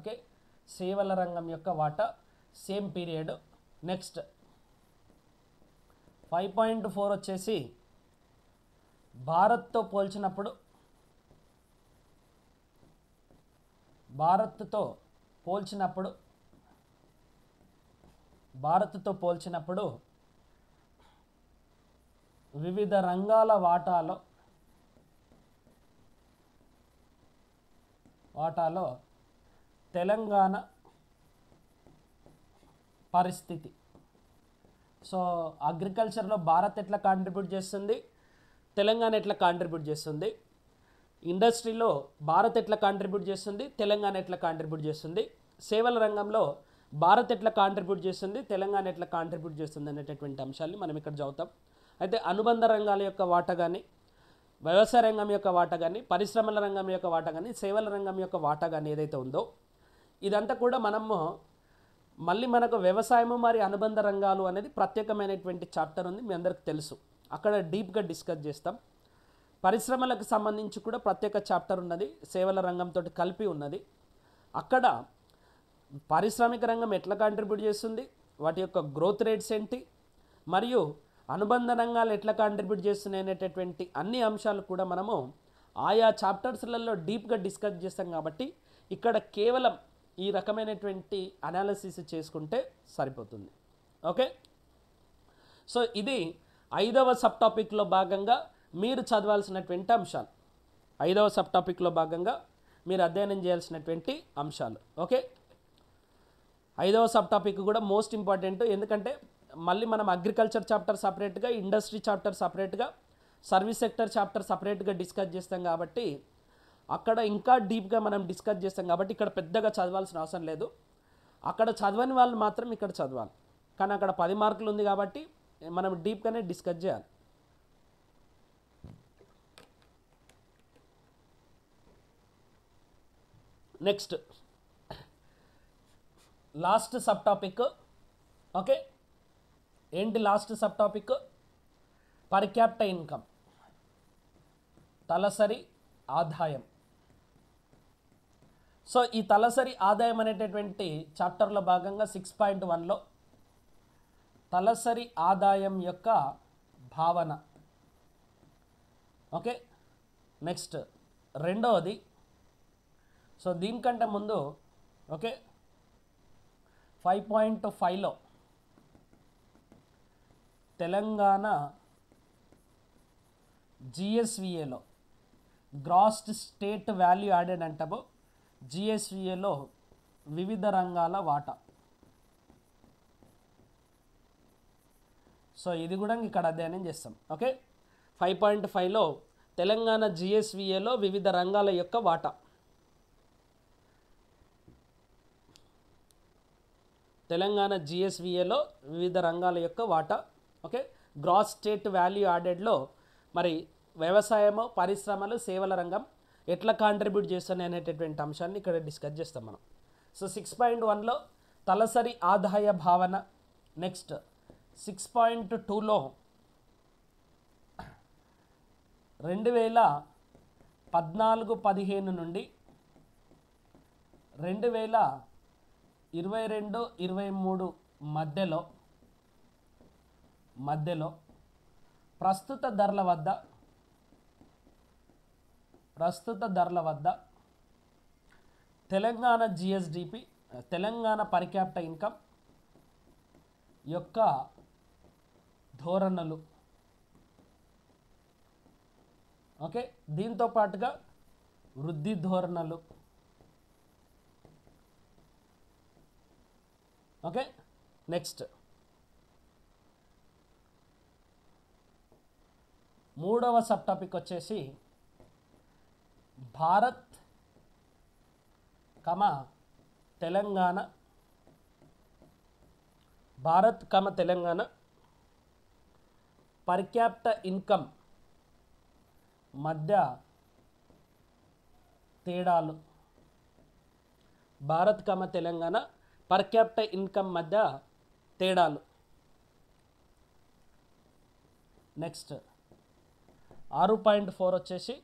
ఓకే సేవల రంగం యొక్క వాటా same period next five point four వచ్చేసి భారత్తో పోల్చినప్పుడు భారత్తో పోల్చినప్పుడు భారత్తో పోల్చినప్పుడు వివిధ రంగాల వాటాలో వాటాలో తెలంగాణ పరిస్థితి సో అగ్రికల్చర్లో భారత్ ఎట్లా కాంట్రిబ్యూట్ చేస్తుంది తెలంగాణ ఎట్లా కాంట్రిబ్యూట్ చేస్తుంది ఇండస్ట్రీలో భారత్ ఎట్లా కాంట్రిబ్యూట్ చేస్తుంది తెలంగాణ ఎట్లా కాంట్రిబ్యూట్ చేస్తుంది సేవల రంగంలో భారత్ ఎట్లా కాంట్రిబ్యూట్ చేస్తుంది తెలంగాణ ఎట్లా కాంట్రిబ్యూట్ చేస్తుంది అనేటటువంటి అంశాన్ని మనం ఇక్కడ చదువుతాం అయితే అనుబంధ రంగాల యొక్క వాట కానీ వ్యవసాయ రంగం యొక్క వాటా కానీ పరిశ్రమల రంగం యొక్క వాటా కానీ సేవల రంగం యొక్క వాటా కానీ ఏదైతే ఉందో ఇదంతా కూడా మనము మళ్ళీ మనకు వ్యవసాయము మరి అనుబంధ రంగాలు అనేది ప్రత్యేకమైనటువంటి చాప్టర్ ఉంది మీ అందరికి తెలుసు అక్కడ డీప్గా డిస్కస్ చేస్తాం పరిశ్రమలకు సంబంధించి కూడా ప్రత్యేక చాప్టర్ ఉన్నది సేవల రంగంతో కలిపి ఉన్నది అక్కడ పారిశ్రామిక రంగం ఎట్లా కాంట్రిబ్యూట్ చేస్తుంది వాటి యొక్క గ్రోత్ రేట్స్ ఏంటి మరియు అనుబంధ రంగాలు ఎట్లా కాంట్రిబ్యూట్ చేస్తున్నాయి అనేటటువంటి అన్ని అంశాలు కూడా మనము ఆయా చాప్టర్స్లలో డీప్గా డిస్కస్ చేస్తాం కాబట్టి ఇక్కడ కేవలం ఈ రకమైనటువంటి అనాలసిస్ చేసుకుంటే సరిపోతుంది ఓకే సో ఇది ఐదవ సబ్ టాపిక్లో భాగంగా మీరు చదవాల్సినటువంటి అంశాలు ఐదవ సబ్ టాపిక్లో భాగంగా మీరు అధ్యయనం చేయాల్సినటువంటి అంశాలు ఓకే ఐదవ సబ్ టాపిక్ కూడా మోస్ట్ ఇంపార్టెంట్ ఎందుకంటే మళ్ళీ మనం అగ్రికల్చర్ చాప్టర్ సపరేట్గా ఇండస్ట్రీ చాప్టర్ సపరేట్గా సర్వీస్ సెక్టర్ చాప్టర్ సపరేట్గా డిస్కస్ చేస్తాం కాబట్టి అక్కడ ఇంకా డీప్గా మనం డిస్కస్ చేస్తాం కాబట్టి ఇక్కడ పెద్దగా చదవాల్సిన అవసరం లేదు అక్కడ చదవని వాళ్ళు మాత్రం ఇక్కడ చదవాలి కానీ అక్కడ పది మార్కులు ఉంది కాబట్టి మనం డీప్గానే డిస్కస్ చేయాలి next last sub topic okay ఏంటి last sub topic per capita income తలసరి ఆదాయం సో ఈ తలసరి ఆదాయం అనేటటువంటి చాప్టర్లో భాగంగా సిక్స్ పాయింట్ వన్లో తలసరి ఆదాయం యొక్క భావన ఓకే నెక్స్ట్ రెండవది సో దీనికంటే ముందు ఓకే ఫైవ్ పాయింట్ ఫైవ్లో తెలంగాణ జిఎస్విఏలో గ్రాస్డ్ స్టేట్ వాల్యూ యాడెడ్ అంటాము జిఎస్విఏలో వివిధ రంగాల వాటా సో ఇది కూడా ఇక్కడ అధ్యయనం చేస్తాం ఓకే ఫైవ్ పాయింట్ ఫైవ్లో తెలంగాణ జిఎస్విఏలో వివిధ రంగాల యొక్క వాటా తెలంగాణ జిఎస్విఏలో వివిధ రంగాల యొక్క వాటా ఓకే గ్రాస్ స్టేట్ వాల్యూ యాడెడ్లో మరి వ్యవసాయము పరిశ్రమలు సేవల రంగం ఎట్లా కాంట్రిబ్యూట్ చేస్తాను అనేటటువంటి అంశాన్ని ఇక్కడ డిస్కస్ చేస్తాం మనం సో సిక్స్ పాయింట్ వన్లో తలసరి ఆదాయ భావన నెక్స్ట్ సిక్స్ పాయింట్ టూలో రెండు వేల పద్నాలుగు పదిహేను నుండి రెండు వేల ఇరవై రెండు ఇరవై మూడు మధ్యలో మధ్యలో ప్రస్తుత ధరల వద్ద ప్రస్తుత ధరల వద్ద Telangana GSDP Telangana per income యొక్క ధోరణులు ఓకే దీంతో పాటుగా వృద్ధి ధోరణులు ఓకే నెక్స్ట్ మూడవ సబ్ టాపిక్ వచ్చేసి భారత్ కమ తెలంగాణ భారత్ కమ తెలంగాణ పర్ ఇన్కమ్ మధ్య తేడాలు భారత్ కమ తెలంగాణ పర్ ఇన్కమ్ మధ్య తేడాలు నెక్స్ట్ ఆరు పాయింట్ ఫోర్ వచ్చేసి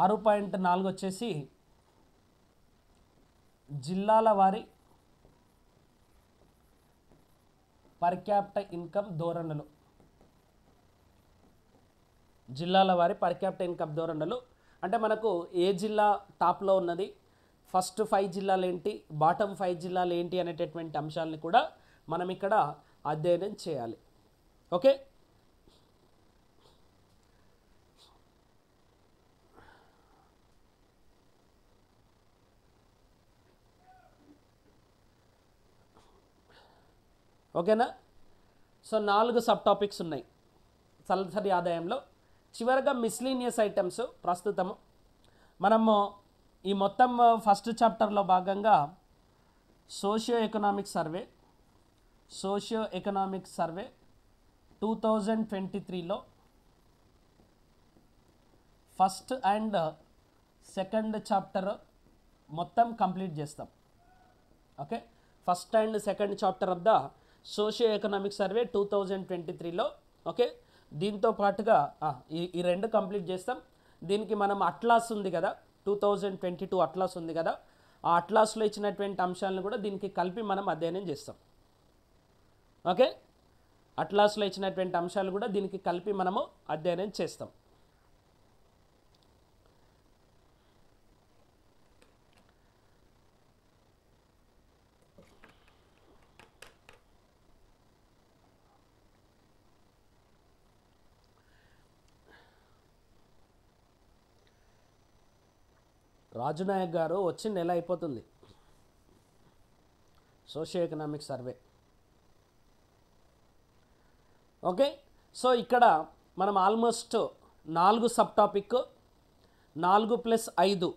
ఆరు పాయింట్ నాలుగు వచ్చేసి జిల్లాల వారి పర్ ఇన్కమ్ ధోరణులు జిల్లాల వారి పర్ ఇన్కమ్ ధోరణులు అంటే మనకు ఏ జిల్లా టాప్లో ఉన్నది ఫస్ట్ ఫైవ్ జిల్లాలు ఏంటి బాటమ్ ఫైవ్ జిల్లాలు ఏంటి అనేటటువంటి అంశాలని కూడా మనం ఇక్కడ అధ్యయనం చేయాలి ఓకే ఓకేనా సో నాలుగు సబ్ టాపిక్స్ ఉన్నాయి సలసరి ఆదాయంలో చివరగా మిస్లీనియస్ ఐటమ్స్ ప్రస్తుతము మనము ఈ మొత్తం ఫస్ట్ చాప్టర్లో భాగంగా socio economic survey socio economic survey two thousand twenty త్రీలో ఫస్ట్ అండ్ సెకండ్ చాప్టర్ మొత్తం కంప్లీట్ చేస్తాం okay first and second chapter of the socio economic survey two thousand twenty త్రీలో ఓకే దీంతో పాటుగా ఈ రెండు కంప్లీట్ చేస్తాం దీనికి మనం అట్లాస్ ఉంది కదా two thousand twenty two atlas ఉంది కదా ఆ అట్లాస్లో ఇచ్చినటువంటి అంశాలను కూడా దీనికి కలిపి మనం అధ్యయనం చేస్తాం ఓకే అట్లాస్లో ఇచ్చినటువంటి అంశాలు కూడా దీనికి కలిపి మనము అధ్యయనం చేస్తాం రాజు నాయక్ గారు వచ్చిన నెల అయిపోతుంది socio economic survey okay so ఇక్కడ మనం ఆల్మోస్ట్ నాలుగు సబ్ టాపిక్ నాలుగు ప్లస్ ఐదు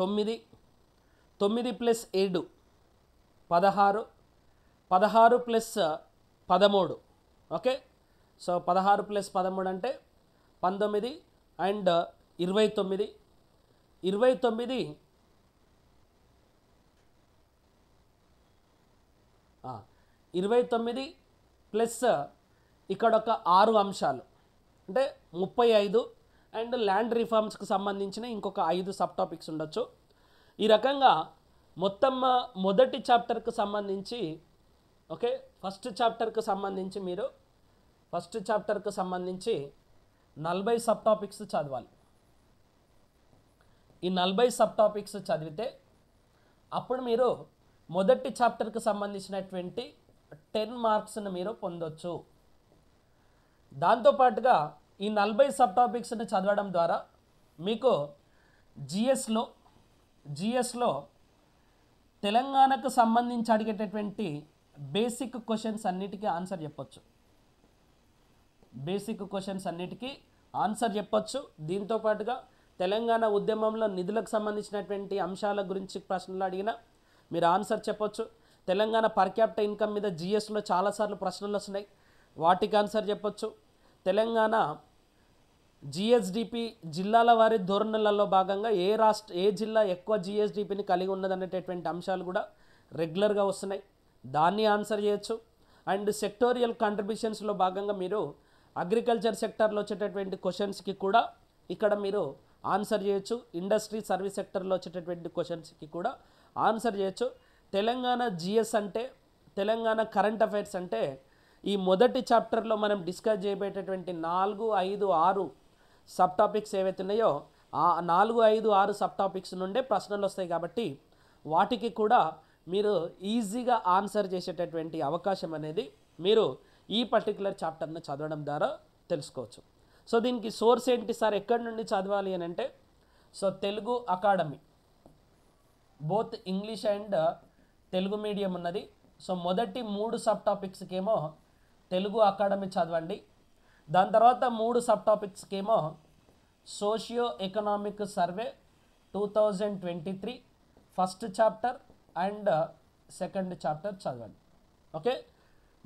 తొమ్మిది తొమ్మిది ప్లస్ ఏడు పదహారు పదహారు ప్లస్ పదమూడు ఓకే సో పదహారు ప్లస్ పదమూడు అంటే పంతొమ్మిది అండ్ ఇరవై తొమ్మిది ఇరవై తొమ్మిది ఇరవై తొమ్మిది ప్లస్ ఇక్కడ ఒక ఆరు అంశాలు అంటే ముప్పై ఐదు అండ్ ల్యాండ్ రిఫార్మ్స్కి సంబంధించిన ఇంకొక ఐదు సబ్ టాపిక్స్ ఉండొచ్చు ఈ రకంగా మొత్తం మొదటి చాప్టర్కి సంబంధించి ఓకే ఫస్ట్ చాప్టర్కి సంబంధించి మీరు ఫస్ట్ చాప్టర్కి సంబంధించి నలభై సబ్ టాపిక్స్ చదవాలి ఈ నలభై సబ్ టాపిక్స్ చదివితే అప్పుడు మీరు మొదటి చాప్టర్కి సంబంధించినటువంటి టెన్ మార్క్స్ని మీరు పొందొచ్చు దాంతోపాటుగా ఈ నలభై సబ్ టాపిక్స్ని చదవడం ద్వారా మీకు జిఎస్లో జిఎస్లో తెలంగాణకు సంబంధించి అడిగేటటువంటి బేసిక్ క్వశ్చన్స్ అన్నిటికీ ఆన్సర్ చెప్పొచ్చు బేసిక్ క్వశ్చన్స్ అన్నిటికీ ఆన్సర్ చెప్పొచ్చు దీంతోపాటుగా తెలంగాణ ఉద్యమంలో నిధులకు సంబంధించినటువంటి అంశాల గురించి ప్రశ్నలు అడిగిన మీరు ఆన్సర్ చెప్పొచ్చు తెలంగాణ పర్ క్యాపిటల్ ఇన్కమ్ మీద జిఎస్లో చాలాసార్లు ప్రశ్నలు వస్తున్నాయి వాటికి ఆన్సర్ చెప్పొచ్చు తెలంగాణ జిఎస్డిపి జిల్లాల వారి ధోరణులలో భాగంగా ఏ రాష్ట్ర ఏ జిల్లా ఎక్కువ జిఎస్డిపిని కలిగి ఉన్నదనేటటువంటి అంశాలు కూడా రెగ్యులర్గా వస్తున్నాయి దాన్ని ఆన్సర్ చేయొచ్చు అండ్ సెక్టోరియల్ కాంట్రిబ్యూషన్స్లో భాగంగా మీరు అగ్రికల్చర్ సెక్టర్లో వచ్చేటటువంటి క్వశ్చన్స్కి కూడా ఇక్కడ మీరు ఆన్సర్ చేయొచ్చు ఇండస్ట్రీ సర్వీస్ సెక్టర్లో వచ్చేటటువంటి క్వశ్చన్స్కి కూడా ఆన్సర్ చేయొచ్చు తెలంగాణ జిఎస్ అంటే తెలంగాణ కరెంట్ అఫైర్స్ అంటే ఈ మొదటి చాప్టర్లో మనం డిస్కస్ చేయబేటటువంటి నాలుగు ఐదు ఆరు సబ్ టాపిక్స్ ఏవైతే ఉన్నాయో ఆ నాలుగు ఐదు ఆరు సబ్ టాపిక్స్ నుండే ప్రశ్నలు వస్తాయి కాబట్టి వాటికి కూడా మీరు ఈజీగా ఆన్సర్ చేసేటటువంటి అవకాశం అనేది మీరు ఈ పర్టికులర్ చాప్టర్ను చదవడం ద్వారా తెలుసుకోవచ్చు సో దీనికి సోర్స్ ఏంటి సార్ ఎక్కడి నుండి చదవాలి అని అంటే so Telugu academy both English and Telugu medium ఉన్నది సో మొదటి మూడు సబ్ టాపిక్స్కేమో తెలుగు అకాడమీ చదవండి దాని తర్వాత మూడు సబ్ టాపిక్స్కేమో socio economic survey two thousand twenty three first chapter and second chapter చదవండి ఓకే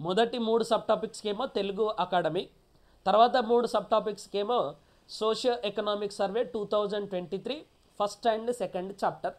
మొదటి మూడు సబ్ టాపిక్స్కేమో తెలుగు అకాడమీ తర్వాత మూడు సబ్ టాపిక్స్కి ఏమో socio economic survey two thousand twenty three first and second chapter